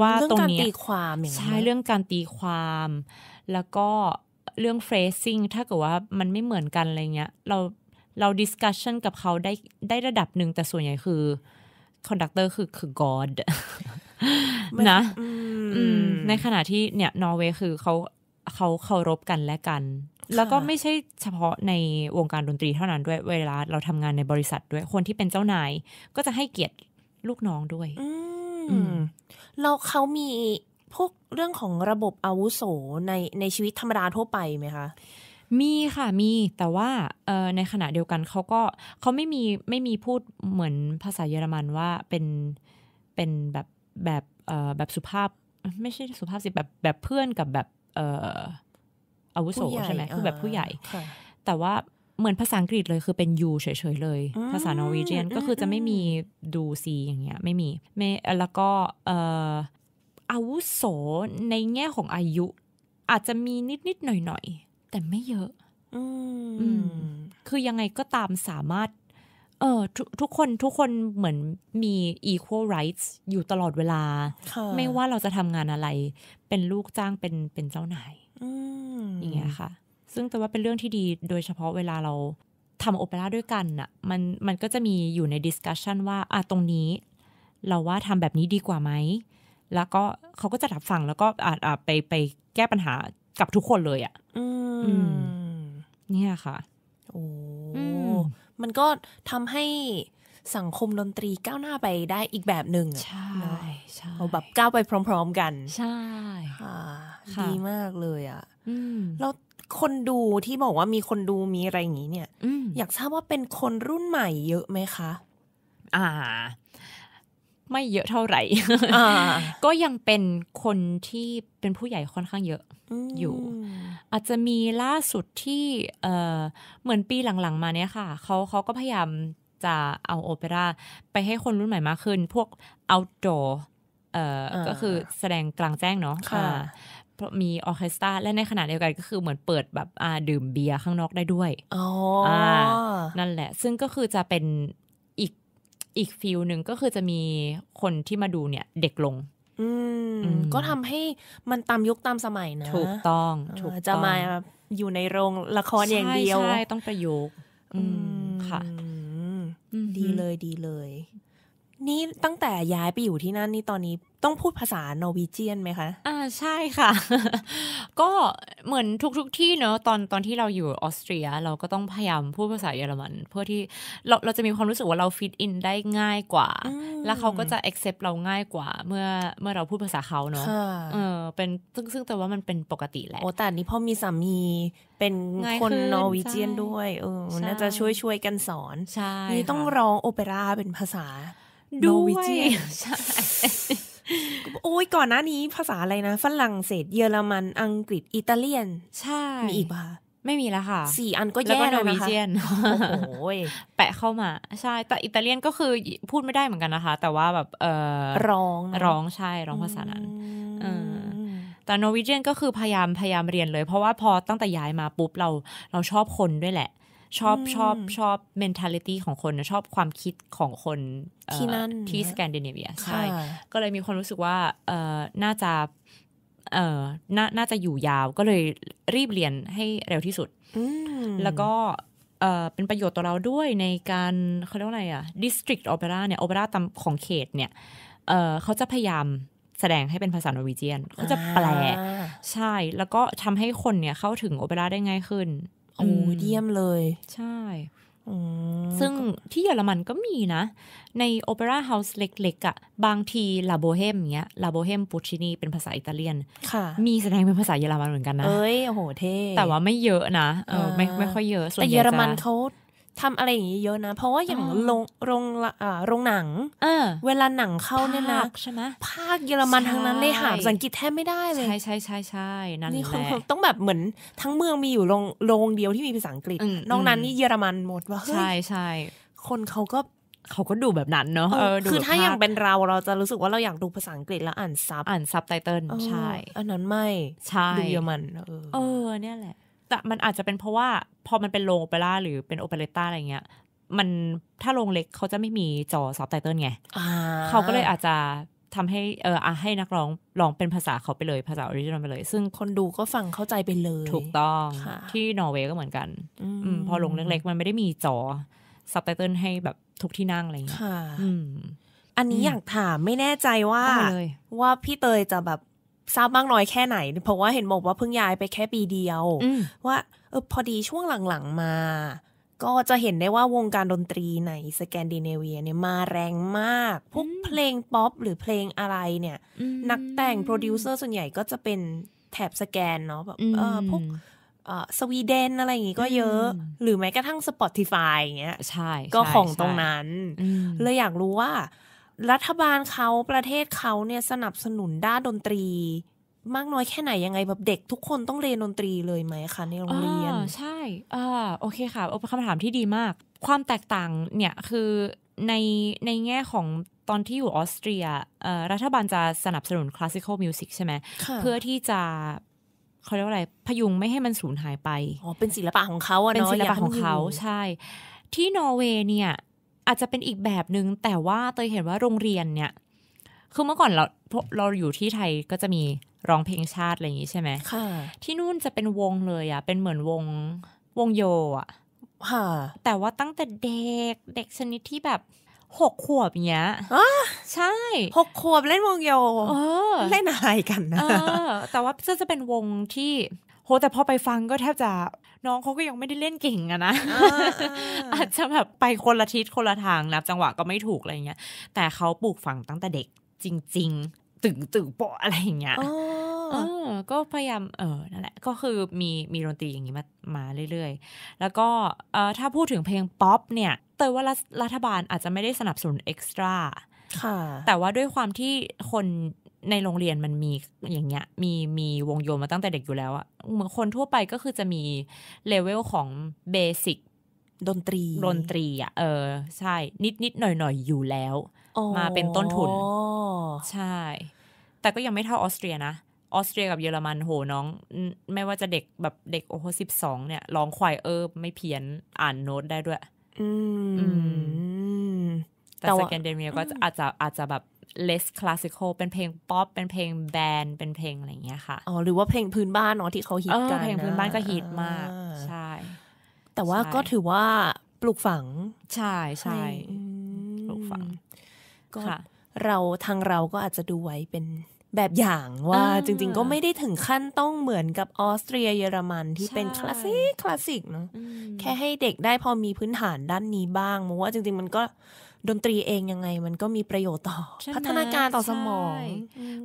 ว่าตรงนี้ใช่ เรื่องการตีความ แล้วก็เรื่องเฟรซิ่งถ้าเกิดว่ามันไม่เหมือนกัน อะไรเงี้ยเราเราดิสคัชชันกับเขาได้ได้ระดับหนึ่งแต่ส่วนใหญ่คือคอนดักเตอร์คือคือ God นะในขณะที่เนี่ยนอร์เวย์คือเขาเขาเคารพกันและกัน แล้วก็ไม่ใช่เฉพาะในวงการดนตรีเท่านั้นด้วย เวลาเราทำงานในบริษัทด้วย คนที่เป็นเจ้านาย ก็จะให้เกียรติลูกน้องด้วยเราเขามีพวกเรื่องของระบบอาวุโสในในชีวิตธรรมดาทั่วไปไหมคะ มีค่ะ มีแต่ว่า ในขณะเดียวกันเขาก็เขาไม่มีไม่มีพูดเหมือนภาษาเยอรมันว่าเป็นเป็นแบบแบบแบบสุภาพไม่ใช่สุภาพสิแบบแบบเพื่อนกับแบบอาวุโสใช่ไหมคือแบบผู้ใหญ่ แต่ว่า เหมือนภาษาอังกฤษเลยคือเป็นยูเฉยๆเลย ภาษานอร์วีเจียนก็คือจะไม่มีดูซีอย่างเงี้ยไม่มีไม่แล้วก็อาวุโสในแง่ของอายุ อาจจะมีนิดๆหน่อยๆ แต่ไม่เยอะอืมคือยังไงก็ตามสามารถเออททุกคนทุกคนเหมือนมี equal rights อยู่ตลอดเวลา ไม่ว่าเราจะทำงานอะไร เป็นลูกจ้างเป็นเป็นเจ้านายอย่างเงี้ยค่ะ ซึ่งแต่ว่าเป็นเรื่องที่ดี โดยเฉพาะเวลาเราทำโอเปร่าด้วยกันน่ะมัน มันก็จะมีอยู่ใน discussion ว่าอ่ะตรงนี้เราว่าทำแบบนี้ดีกว่าไหม แล้วก็เขาก็จะรับฟังแล้วก็อาจไปไปแก้ปัญหากับทุกคนเลยอะ่ะเนี่ยค่ะโอ้มันก็ทำให้สังคมดนตรีก้าวหน้าไปได้อีกแบบหนึ่ง ใช่ใช่ เอาแบบก้าวไปพร้อมๆกัน ใช่ ค่ะดีมากเลยอ่ะ แล้วคนดูที่บอกว่ามีคนดูมีอะไรอย่างนี้เนี่ย อยากทราบว่าเป็นคนรุ่นใหม่เยอะไหมคะ อ่าไม่เยอะเท่าไหร่ ก็ยังเป็นคนที่เป็นผู้ใหญ่ค่อนข้างเยอะอยู่ อาจจะมีล่าสุดที่เหมือนปีหลังๆ มาเนี้ยค่ะเขาเขาก็พยายามจะเอาโอเปร่าไปให้คนรุ่นใหม่มากขึ้น พวก outdoor ก็คือแสดงกลางแจ้งเนาะเพราะมีออเคสตราและในขณะเดียวกันก็คือเหมือนเปิดแบบดื่มเบียร์ข้างนอกได้ด้วยอ๋อนั่นแหละ ซึ่งก็คือจะเป็นอีกฟิลหนึ่งก็คือจะมีคนที่มาดูเนี่ยเด็กลงก็ทำให้มันตามยุคตามสมัยนะ ถูกต้อง ถูกจะมาอยู่ในโรงละครอย่างเดียว ใช่ต้องประยุกต์ค่ะดีเลย ดีเลยนี่ตั้งแต่ย้ายไปอยู่ที่นั่นนี่ตอนนี้ต้องพูดภาษาโนวีเจียนไหมคะ อ่าใช่ค่ะ ก็เหมือนทุกๆที่เนอะตอนตอนที่เราอยู่ออสเตรีย เราก็ต้องพยายามพูดภาษาเยอรมันเพื่อที่เราเราจะมีความรู้สึกว่าเราฟิตอินได้ง่ายกว่า แล้วเขาก็จะเอ็กเซปต์เราง่ายกว่า เมื่อเมื่อเราพูดภาษาเขาเนอะเออ เป็นซึ่งซึ่งแต่ว่ามันเป็นปกติแหละโอ้แต่นี้พอมีสามีเป็นคนนอร์วีเจียนด้วย เออน่าจะช่วยช่วยกันสอนใช่นี่ต้องร้องโอเปร่าเป็นภาษาด้วยใช่โอ้ยก่อนหน้านี้ ภาษาอะไรนะฝรั่งเศสเยอรมันอังกฤษ อิตาเลียนใช่มีอีกปะไม่มีแล้วค่ะสี่อันก็แย่แล้วนะคะโอ้ยแปะเข้ามา ใช่ แต่อิตาเลียนก็คือพูดไม่ได้เหมือนกันนะคะ แต่ว่าแบบเออร้องร้องใช่ร้องภาษานั้นเออแต่โนวิเจียนก็คือพยายามพยายามเรียนเลย เพราะว่าพอตั้งแต่ย้ายมาปุ๊บเราเราชอบคนด้วยแหละชอบชอบชอบ mentality ของคนชอบความคิดของคนที่นั่นที่สแกนดิเนเวียใช่ ก็เลยมีความรู้สึกว่า เออน่าจะเออนน่าจะอยู่ยาวก็เลยรีบเรียนให้ เร็วที่สุดแล้วก็เป็นประโยชน์ต่อเราด้วยในการเขาเรียกว่าอะไรอะดิสตริกต์โอเปร่าเนี่ยโอเปร่าตามของเขตเนี่ยเเขาจะพยายามแสดงให้เป็นภาษาโนวีเจียนเขาจะแปลใช่ แล้วก็ทำให้คนเนี่ยเข้าถึงโอเปร่าได้ง่ายขึ้นโอ้เดี่ยมเลยใช่ ซึ่งที่เยอรมันก็มีนะ ในโอเปร่าเฮาส์เล็กๆอะ่ะบางทีลาโบเฮมเงี้ยลาโบเฮมปูชินีเป็นภาษาอิตาเลียนมีแสดงเป็นภาษาเยอรมันเหมือนกันนะเอ้ยโอ้โหเท่แต่ว่าไม่เยอะนะเออไม่ไม่ค่อยเยอะแต่เยอรมันเขาทำอะไรอย่างนี้เยอะนะ เพราะว่าอย่างโรง โรงโรงหนัง เวลาหนังเข้าเนี่ยนะใช่ไหมภาคเยอรมันทางนั้นเลยหาภาษาอังกฤษแทบไม่ได้เลย ใช่ใช่ใช่ใช่นั่นแหละต้องแบบเหมือนทั้งเมืองมีอยู่โรง โรงเดียวที่มีภาษาอังกฤษนอกนั้นนี่เยอรมันหมดว่าใช่ใช่คนเขาก็เขาก็ดูแบบนั้นเนาะ คือถ้าอย่างเป็นเราเราจะรู้สึกว่าเราอยากดูภาษาอังกฤษแล้วอ่านซับ อ่านซับไตเติลใช่อันนั้นไม่ใช่ดูเยอรมัน เออเนี่ยแหละะมันอาจจะเป็นเพราะว่าพอมันเป็นโรงโอเปร่าหรือเป็นโอเปเรต้าอะไรเงี้ย มันถ้าโรงเล็กเขาจะไม่มีจอซับไตเติลไงเขาก็เลยอาจจะทำให้เออให้นักร้องร้องเป็นภาษาเขาไปเลยภาษาออริจินอลไปเลย ซึ่งคนดูก็ฟังเข้าใจไปเลย ถูกต้อง ที่นอร์เวย์ก็เหมือนกันอพอโรงเล็กๆมันไม่ได้มีจอซับไตเติลให้แบบทุกที่นั่งอะไรเงี้ยอันนี้อยากถามไม่แน่ใจว่าว่าพี่เตยจะแบบทราบบ้างน้อยแค่ไหนเพราะว่าเห็นบอกว่าเพิ่งย้ายไปแค่ปีเดียว ว่า เออพอดีช่วงหลังๆมา ก็จะเห็นได้ว่าวงการดนตรีในสแกนดิเนเวียเนี่ยมาแรงมากพวกเพลงป๊อปหรือเพลงอะไรเนี่ย นักแต่งโปรดิวเซอร์ส่วนใหญ่ก็จะเป็นแถบสแกนเนาะแบบเออพวกสวีเดนอะไรอย่างงี้ก็เยอะ หรือแม้กระทั่ง Spotify อย่างเงี้ยใช่ก็ของตรงนั้นเลยอยากรู้ว่ารัฐบาลเขาประเทศเขาเนี่ยสนับสนุนด้านดนตรีมากน้อยแค่ไหน ยังไง แบบเด็กทุกคนต้องเรียนดนตรีเลยไหมคะในโรงเรียนใช่อโอเคค่ะเป็นคำถามที่ดีมาก ความแตกต่างเนี่ยคือในในแง่ของตอนที่อยู่ออสเตรียรัฐบาลจะสนับสนุนคลาสสิคอลมิวสิกใช่ไหมเพื่อที่จะ เขาเรียกว่าอะไรพยุงไม่ให้มันสูญหายไปอ๋อเป็นศิลปะของเขาอะเนาะเป็นศิลปะของเขาใช่ ที่นอร์เวย์เนี่ยอาจจะเป็นอีกแบบหนึง่งแต่ว่าเตยเห็นว่าโรงเรียนเนี่ย คือเมื่อก่อนเราเราอยู่ที่ไทยก็จะมีร้องเพลงชาติอะไรอย่างนี้ใช่ไหมค่ะที่นู่นจะเป็นวงเลยอะ่ะ เป็นเหมือนวงวงโยอ่ะค่ะแต่ว่าตั้งแต่เด็กเด็กชนิดที่แบบหกขวบเนี้ยอใช่หกขวบเล่นวงโยเล่นอะไรกันนะแต่ว่าจะจะเป็นวงที่โหแต่พอไปฟังก็แทบจะน้องเขาก็ยังไม่ได้เล่นเก่งอะนะอาจจะแบบไปคนละทิศ คนละทางนับจังหวะก็ไม่ถูกอะไรเงี้ยแต่เขาปลูกฝังตั้งแต่เด็กจริงๆตึงตึงโปะอะไรอย่างเงี้ยก็พยายามเออนั่นแหละ ก็คือมีมีดนตรีอย่างนี้มามาเรื่อยๆ แล้วก็เออถ้าพูดถึงเพลงป๊อปเนี่ย เตยว่ารัฐบาลอาจจะไม่ได้สนับสนุนเอ็กซ์ตร้าแต่ว่าด้วยความที่คนในโรงเรียนมันมีอย่างเงี้ยมีมีวงโยมาตั้งแต่เด็กอยู่แล้วอะเหมือนคนทั่วไปก็คือจะมีเลเวลของเบสิก ดนตรีดนตรีอะเออ ใช่นิดนิดหน่อยหน่อยอยู่แล้วมาเป็นต้นทุนใช่ แต่ก็ยังไม่เท่าออสเตรียนะ ออสเตรียกับเยอรมันโหน้องไม่ว่าจะเด็กแบบเด็กโอ้โหสิบสองเนี่ยร้องควายเออไม่เพี้ยนอ่านโน้ตได้ด้วยอืมแต่สแกนเดเนียก็อาจจะอาจจะแบบ less classical เป็นเพลงป๊อปเป็นเพลงแบนเป็นเพลงอะไรเงี้ยค่ะอ๋อหรือว่าเพลงพื้นบ้านเนาะที่เขาฮิตกันเพลงพื้นบ้านก็ฮิตมาก ใช่ แต่ว่าก็ถือว่า ปลูกฝังใช่ใช่ปลูกฝัง ก็เราทางเราก็อาจจะดูไว้ เป็นแบบอย่างว่าจริงๆก็ไม่ได้ถึงขั้นต้องเหมือนกับ ออสเตรียเยอรมันที่เป็นคลาสสิกคลาสสิกเนาะแค่ให้เด็กได้พอมีพื้นฐานด้านนี้บ้างมว่าจริงๆมันก็ดนตรีเองยังไงมันก็มีประโยชน์ต่อพัฒนาการต่อสมอง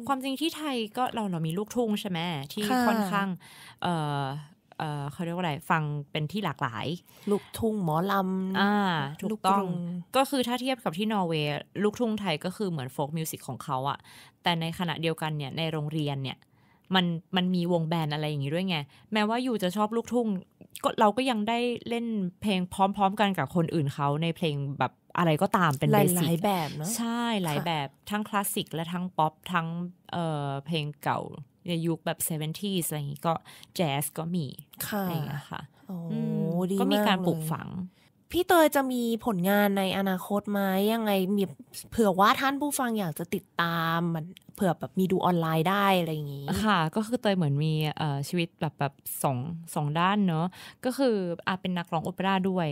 ความจริงที่ไทยก็เราเรามีลูกทุ่งใช่ไหมที่ค่อนข้าง เอ่อเขาเรียกว่าอะไรฟังเป็นที่หลากหลาย ลูกทุ่งหมอลำอ่าถูกต้อง ก็คือถ้าเทียบกับที่นอร์เวย์ลูกทุ่งไทยก็คือเหมือนโฟกมิวสิกของเขาอะแต่ในขณะเดียวกันเนี่ยในโรงเรียนเนี่ย มันมันมีวงแบนอะไรอย่างงี้ด้วยไงแม้ว่าอยู่จะชอบลูกทุ่งก็เราก็ยังได้เล่นเพลงพร้อมๆกันกับคนอื่นเขาในเพลงแบบอะไรก็ตามเป็นหลายแบบเนาะใช่หลายแบบทั้งคลาสสิกและทั้งป๊อปทั้งเอ่อเพลงเก่าในยุคแบบ 70s อะไรอย่างนี้ก็แจ๊สก็มีอะไรอย่างเงี้ยค่ะก็มีการปลูกฝังพี่เตยจะมีผลงานในอนาคตไหมยังไงมีเผื่อว่าท่านผู้ฟังอยากจะติดตามมันเผื่อแบบมีดูออนไลน์ได้อะไรอย่างนี้ ค่ะ ก็คือเตยเหมือนมีชีวิตแบบแบบสองสองด้านเนอะก็คืออาเป็นนักร้องโอเปร่าด้วย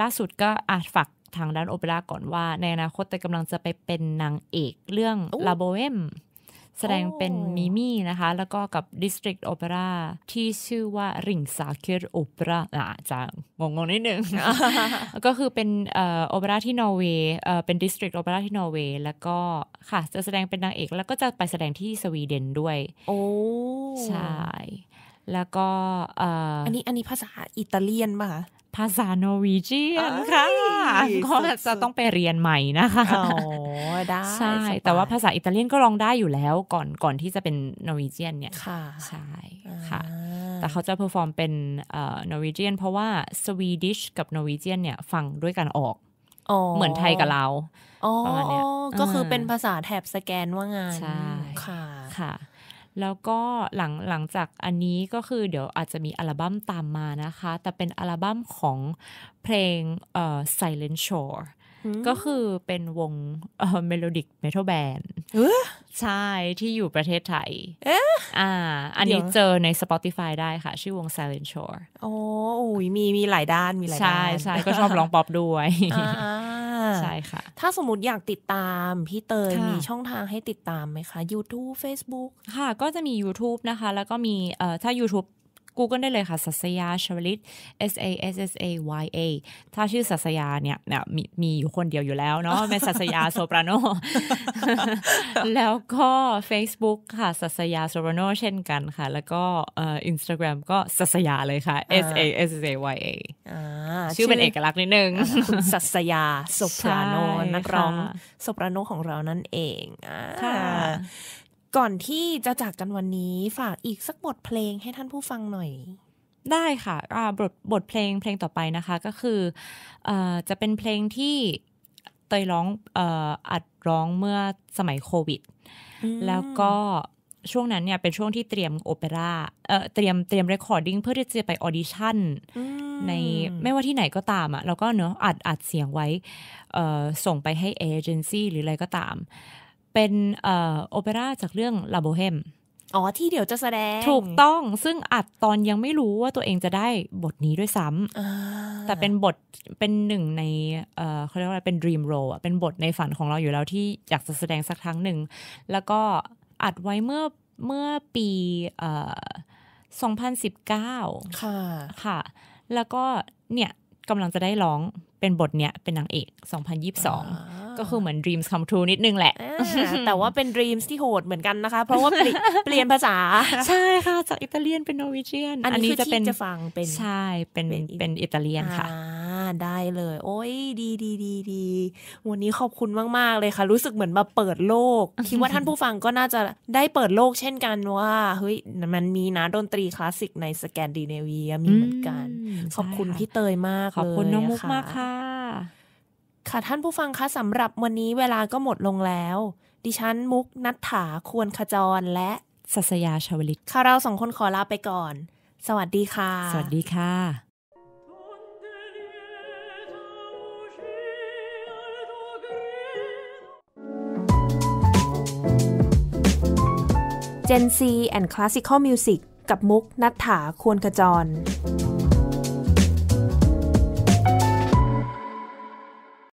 ล่าสุดก็อาจฝักทางด้านโอเปร่าก่อนว่าในอนาคตเตยกำลังจะไปเป็นนางเอกเรื่องลาโบเอมแสดงเป็นมิมี่นะคะแล้วก็กับ District Opera ที่ชื่อว่าริงซาเคิร์โอเปร่าอาจจงงงงนิดนึงก็คือเป็นโอเปร่าที่นอร์เวย์เป็น District Opera ที่นอร์เวย์แล้วก็ค่ะ จะแสดงเป็นนางเอก แล้วก็จะไปแสดงที่สวีเดนด้วยโอ้ใช่ แล้วก็อันนี้อันนี้ภาษาอิตาเลียนป่ะคะภาษาโนวีเจียนค่ะก็จะต้องไปเรียนใหม่นะคะอได้ใช่แต่ว่าภาษาอิตาเลียนก็ลองได้อยู่แล้วก่อนก่อนที่จะเป็นโนวีเจียนเนี่ยค่ะใช่ค่ะ แต่เขาจะเพอร์ฟอร์มเป็นโนวีเจียน เพราะว่าสวีดิชกับโนวีเจียนเนี่ย ฟังด้วยกันออกเหมือนไทยกับเราประมาณนี้ก็คือเป็นภาษาแถบสแกนว่างานใช่ค่ะค่ะแล้วก็หลังหลังจากอันนี้ก็คือเดี๋ยวอาจจะมีอัลบั้มตามมานะคะ แต่เป็นอัลบั้มของเพลงเอ่อ Silent Shore ก็คือเป็นวงเออเมโลดิก เมทัลแบนด์ใช่ที่อยู่ประเทศไทยอ่าอันนี้เจอใน Spotify ได้ค่ะ ชื่อวง Silent Shore โอ้โหมีมีหลายด้านมีหลายด้าน ใช่ใช่ก็ชอบร้องป๊อปด้วยใช่ค่ะ ถ้าสมมติอยากติดตามพี่เตยมีช่องทางให้ติดตามไหมคะ YouTube Facebook ค่ะก็จะมี YouTube นะคะ แล้วก็มีเอ่อถ้า YouTube Google ได้เลยค่ะสัสยาชวลิต S A S S A Y A ถ้าชื่อสัสยาเนี่ยเนี่ยมีมีอยู่คนเดียวอยู่แล้วเนาะแม่สัสยาโซปราโน แล้วก็ Facebook ค่ะสัสยาโซปราโน เช่นกันค่ะแล้วก็อินสตาแกรมก็สัสยาเลยค่ะ S A S S A Y A ชื่อเป็นเอกลักษณ์นิดนึงสัสยาโซปราโนนักร้องโซปราโนของเรานั่นเองค่ะก่อนที่จะจากกันวันนี้ฝากอีกสักบทเพลงให้ท่านผู้ฟังหน่อยได้ค่ะบทบทเพลงเพลงต่อไปนะคะ ก็คืออจะเป็นเพลงที่เตยร้องอัดร้องเมื่อสมัยโควิดแล้วก็ช่วงนั้นเนี่ยเป็นช่วงที่เตรียมโอเปร่าเตรียมเตรียมเรคคอร์ดิ้งเพื่อที่จะไปออดิชั่นในไม่ว่าที่ไหนก็ตามอะ่ะเราก็เนอะอัดอัดเสียงไว้ส่งไปให้เอเจนซี่หรืออะไรก็ตามเป็นโอเปร่าจากเรื่องลาโบเฮมอ๋อ ที่เดี๋ยวจะแสดง ถูกต้องซึ่งอัดตอนยังไม่รู้ว่าตัวเองจะได้บทนี้ด้วยซ้ำ แต่เป็นบทเป็นหนึ่งในเขาเรียกว่าเป็น dream role เป็นบทในฝันของเราอยู่แล้ว ที่อยากจะแสดงสักครั้งหนึ่ง แล้วก็อัดไว้เมื่อเมื่อปี2019ค่ะค่ะ แล้วก็เนี่ยกำลังจะได้ร้องเป็นบทเนี้ยเป็นนางเอก2022 ก็คือเหมือน dreams come true นิดนึงแหละ แต่ว่าเป็น dreams ที่โหดเหมือนกันนะคะ เพราะว่าเปลี่ยนภาษา ใช่ค่ะ จากอิตาเลียนเป็นนอร์วิเจียน อันนี้จะเป็นจะฟังเป็น ใช่ เป็น เป็นอิตาเลียนค่ะ ได้เลย โอ้ย ดีดีดีดีวันนี้ขอบคุณมากๆเลยค่ะ รู้สึกเหมือนมาเปิดโลก คิดว่าท่านผู้ฟังก็น่าจะได้เปิดโลกเช่นกันว่า เฮ้ย มันมีนะดนตรีคลาสสิกในสแกนดิเนเวียมีเหมือนกัน ขอบคุณพี่เตยมากขอบคุณน้องมุกมากค่ะค่ะท่านผู้ฟังคะสำหรับวันนี้เวลาก็หมดลงแล้ว ดิฉันมุกนัฐถาควรขจรและสัสยาชาวลิตค่ะเราสองคนขอลาไปก่อน สวัสดีค่ะ สวัสดีค่ะเจนซีแอนด์คลาสสิคอลมิวสิกกับมุกนัฐถาควรขจร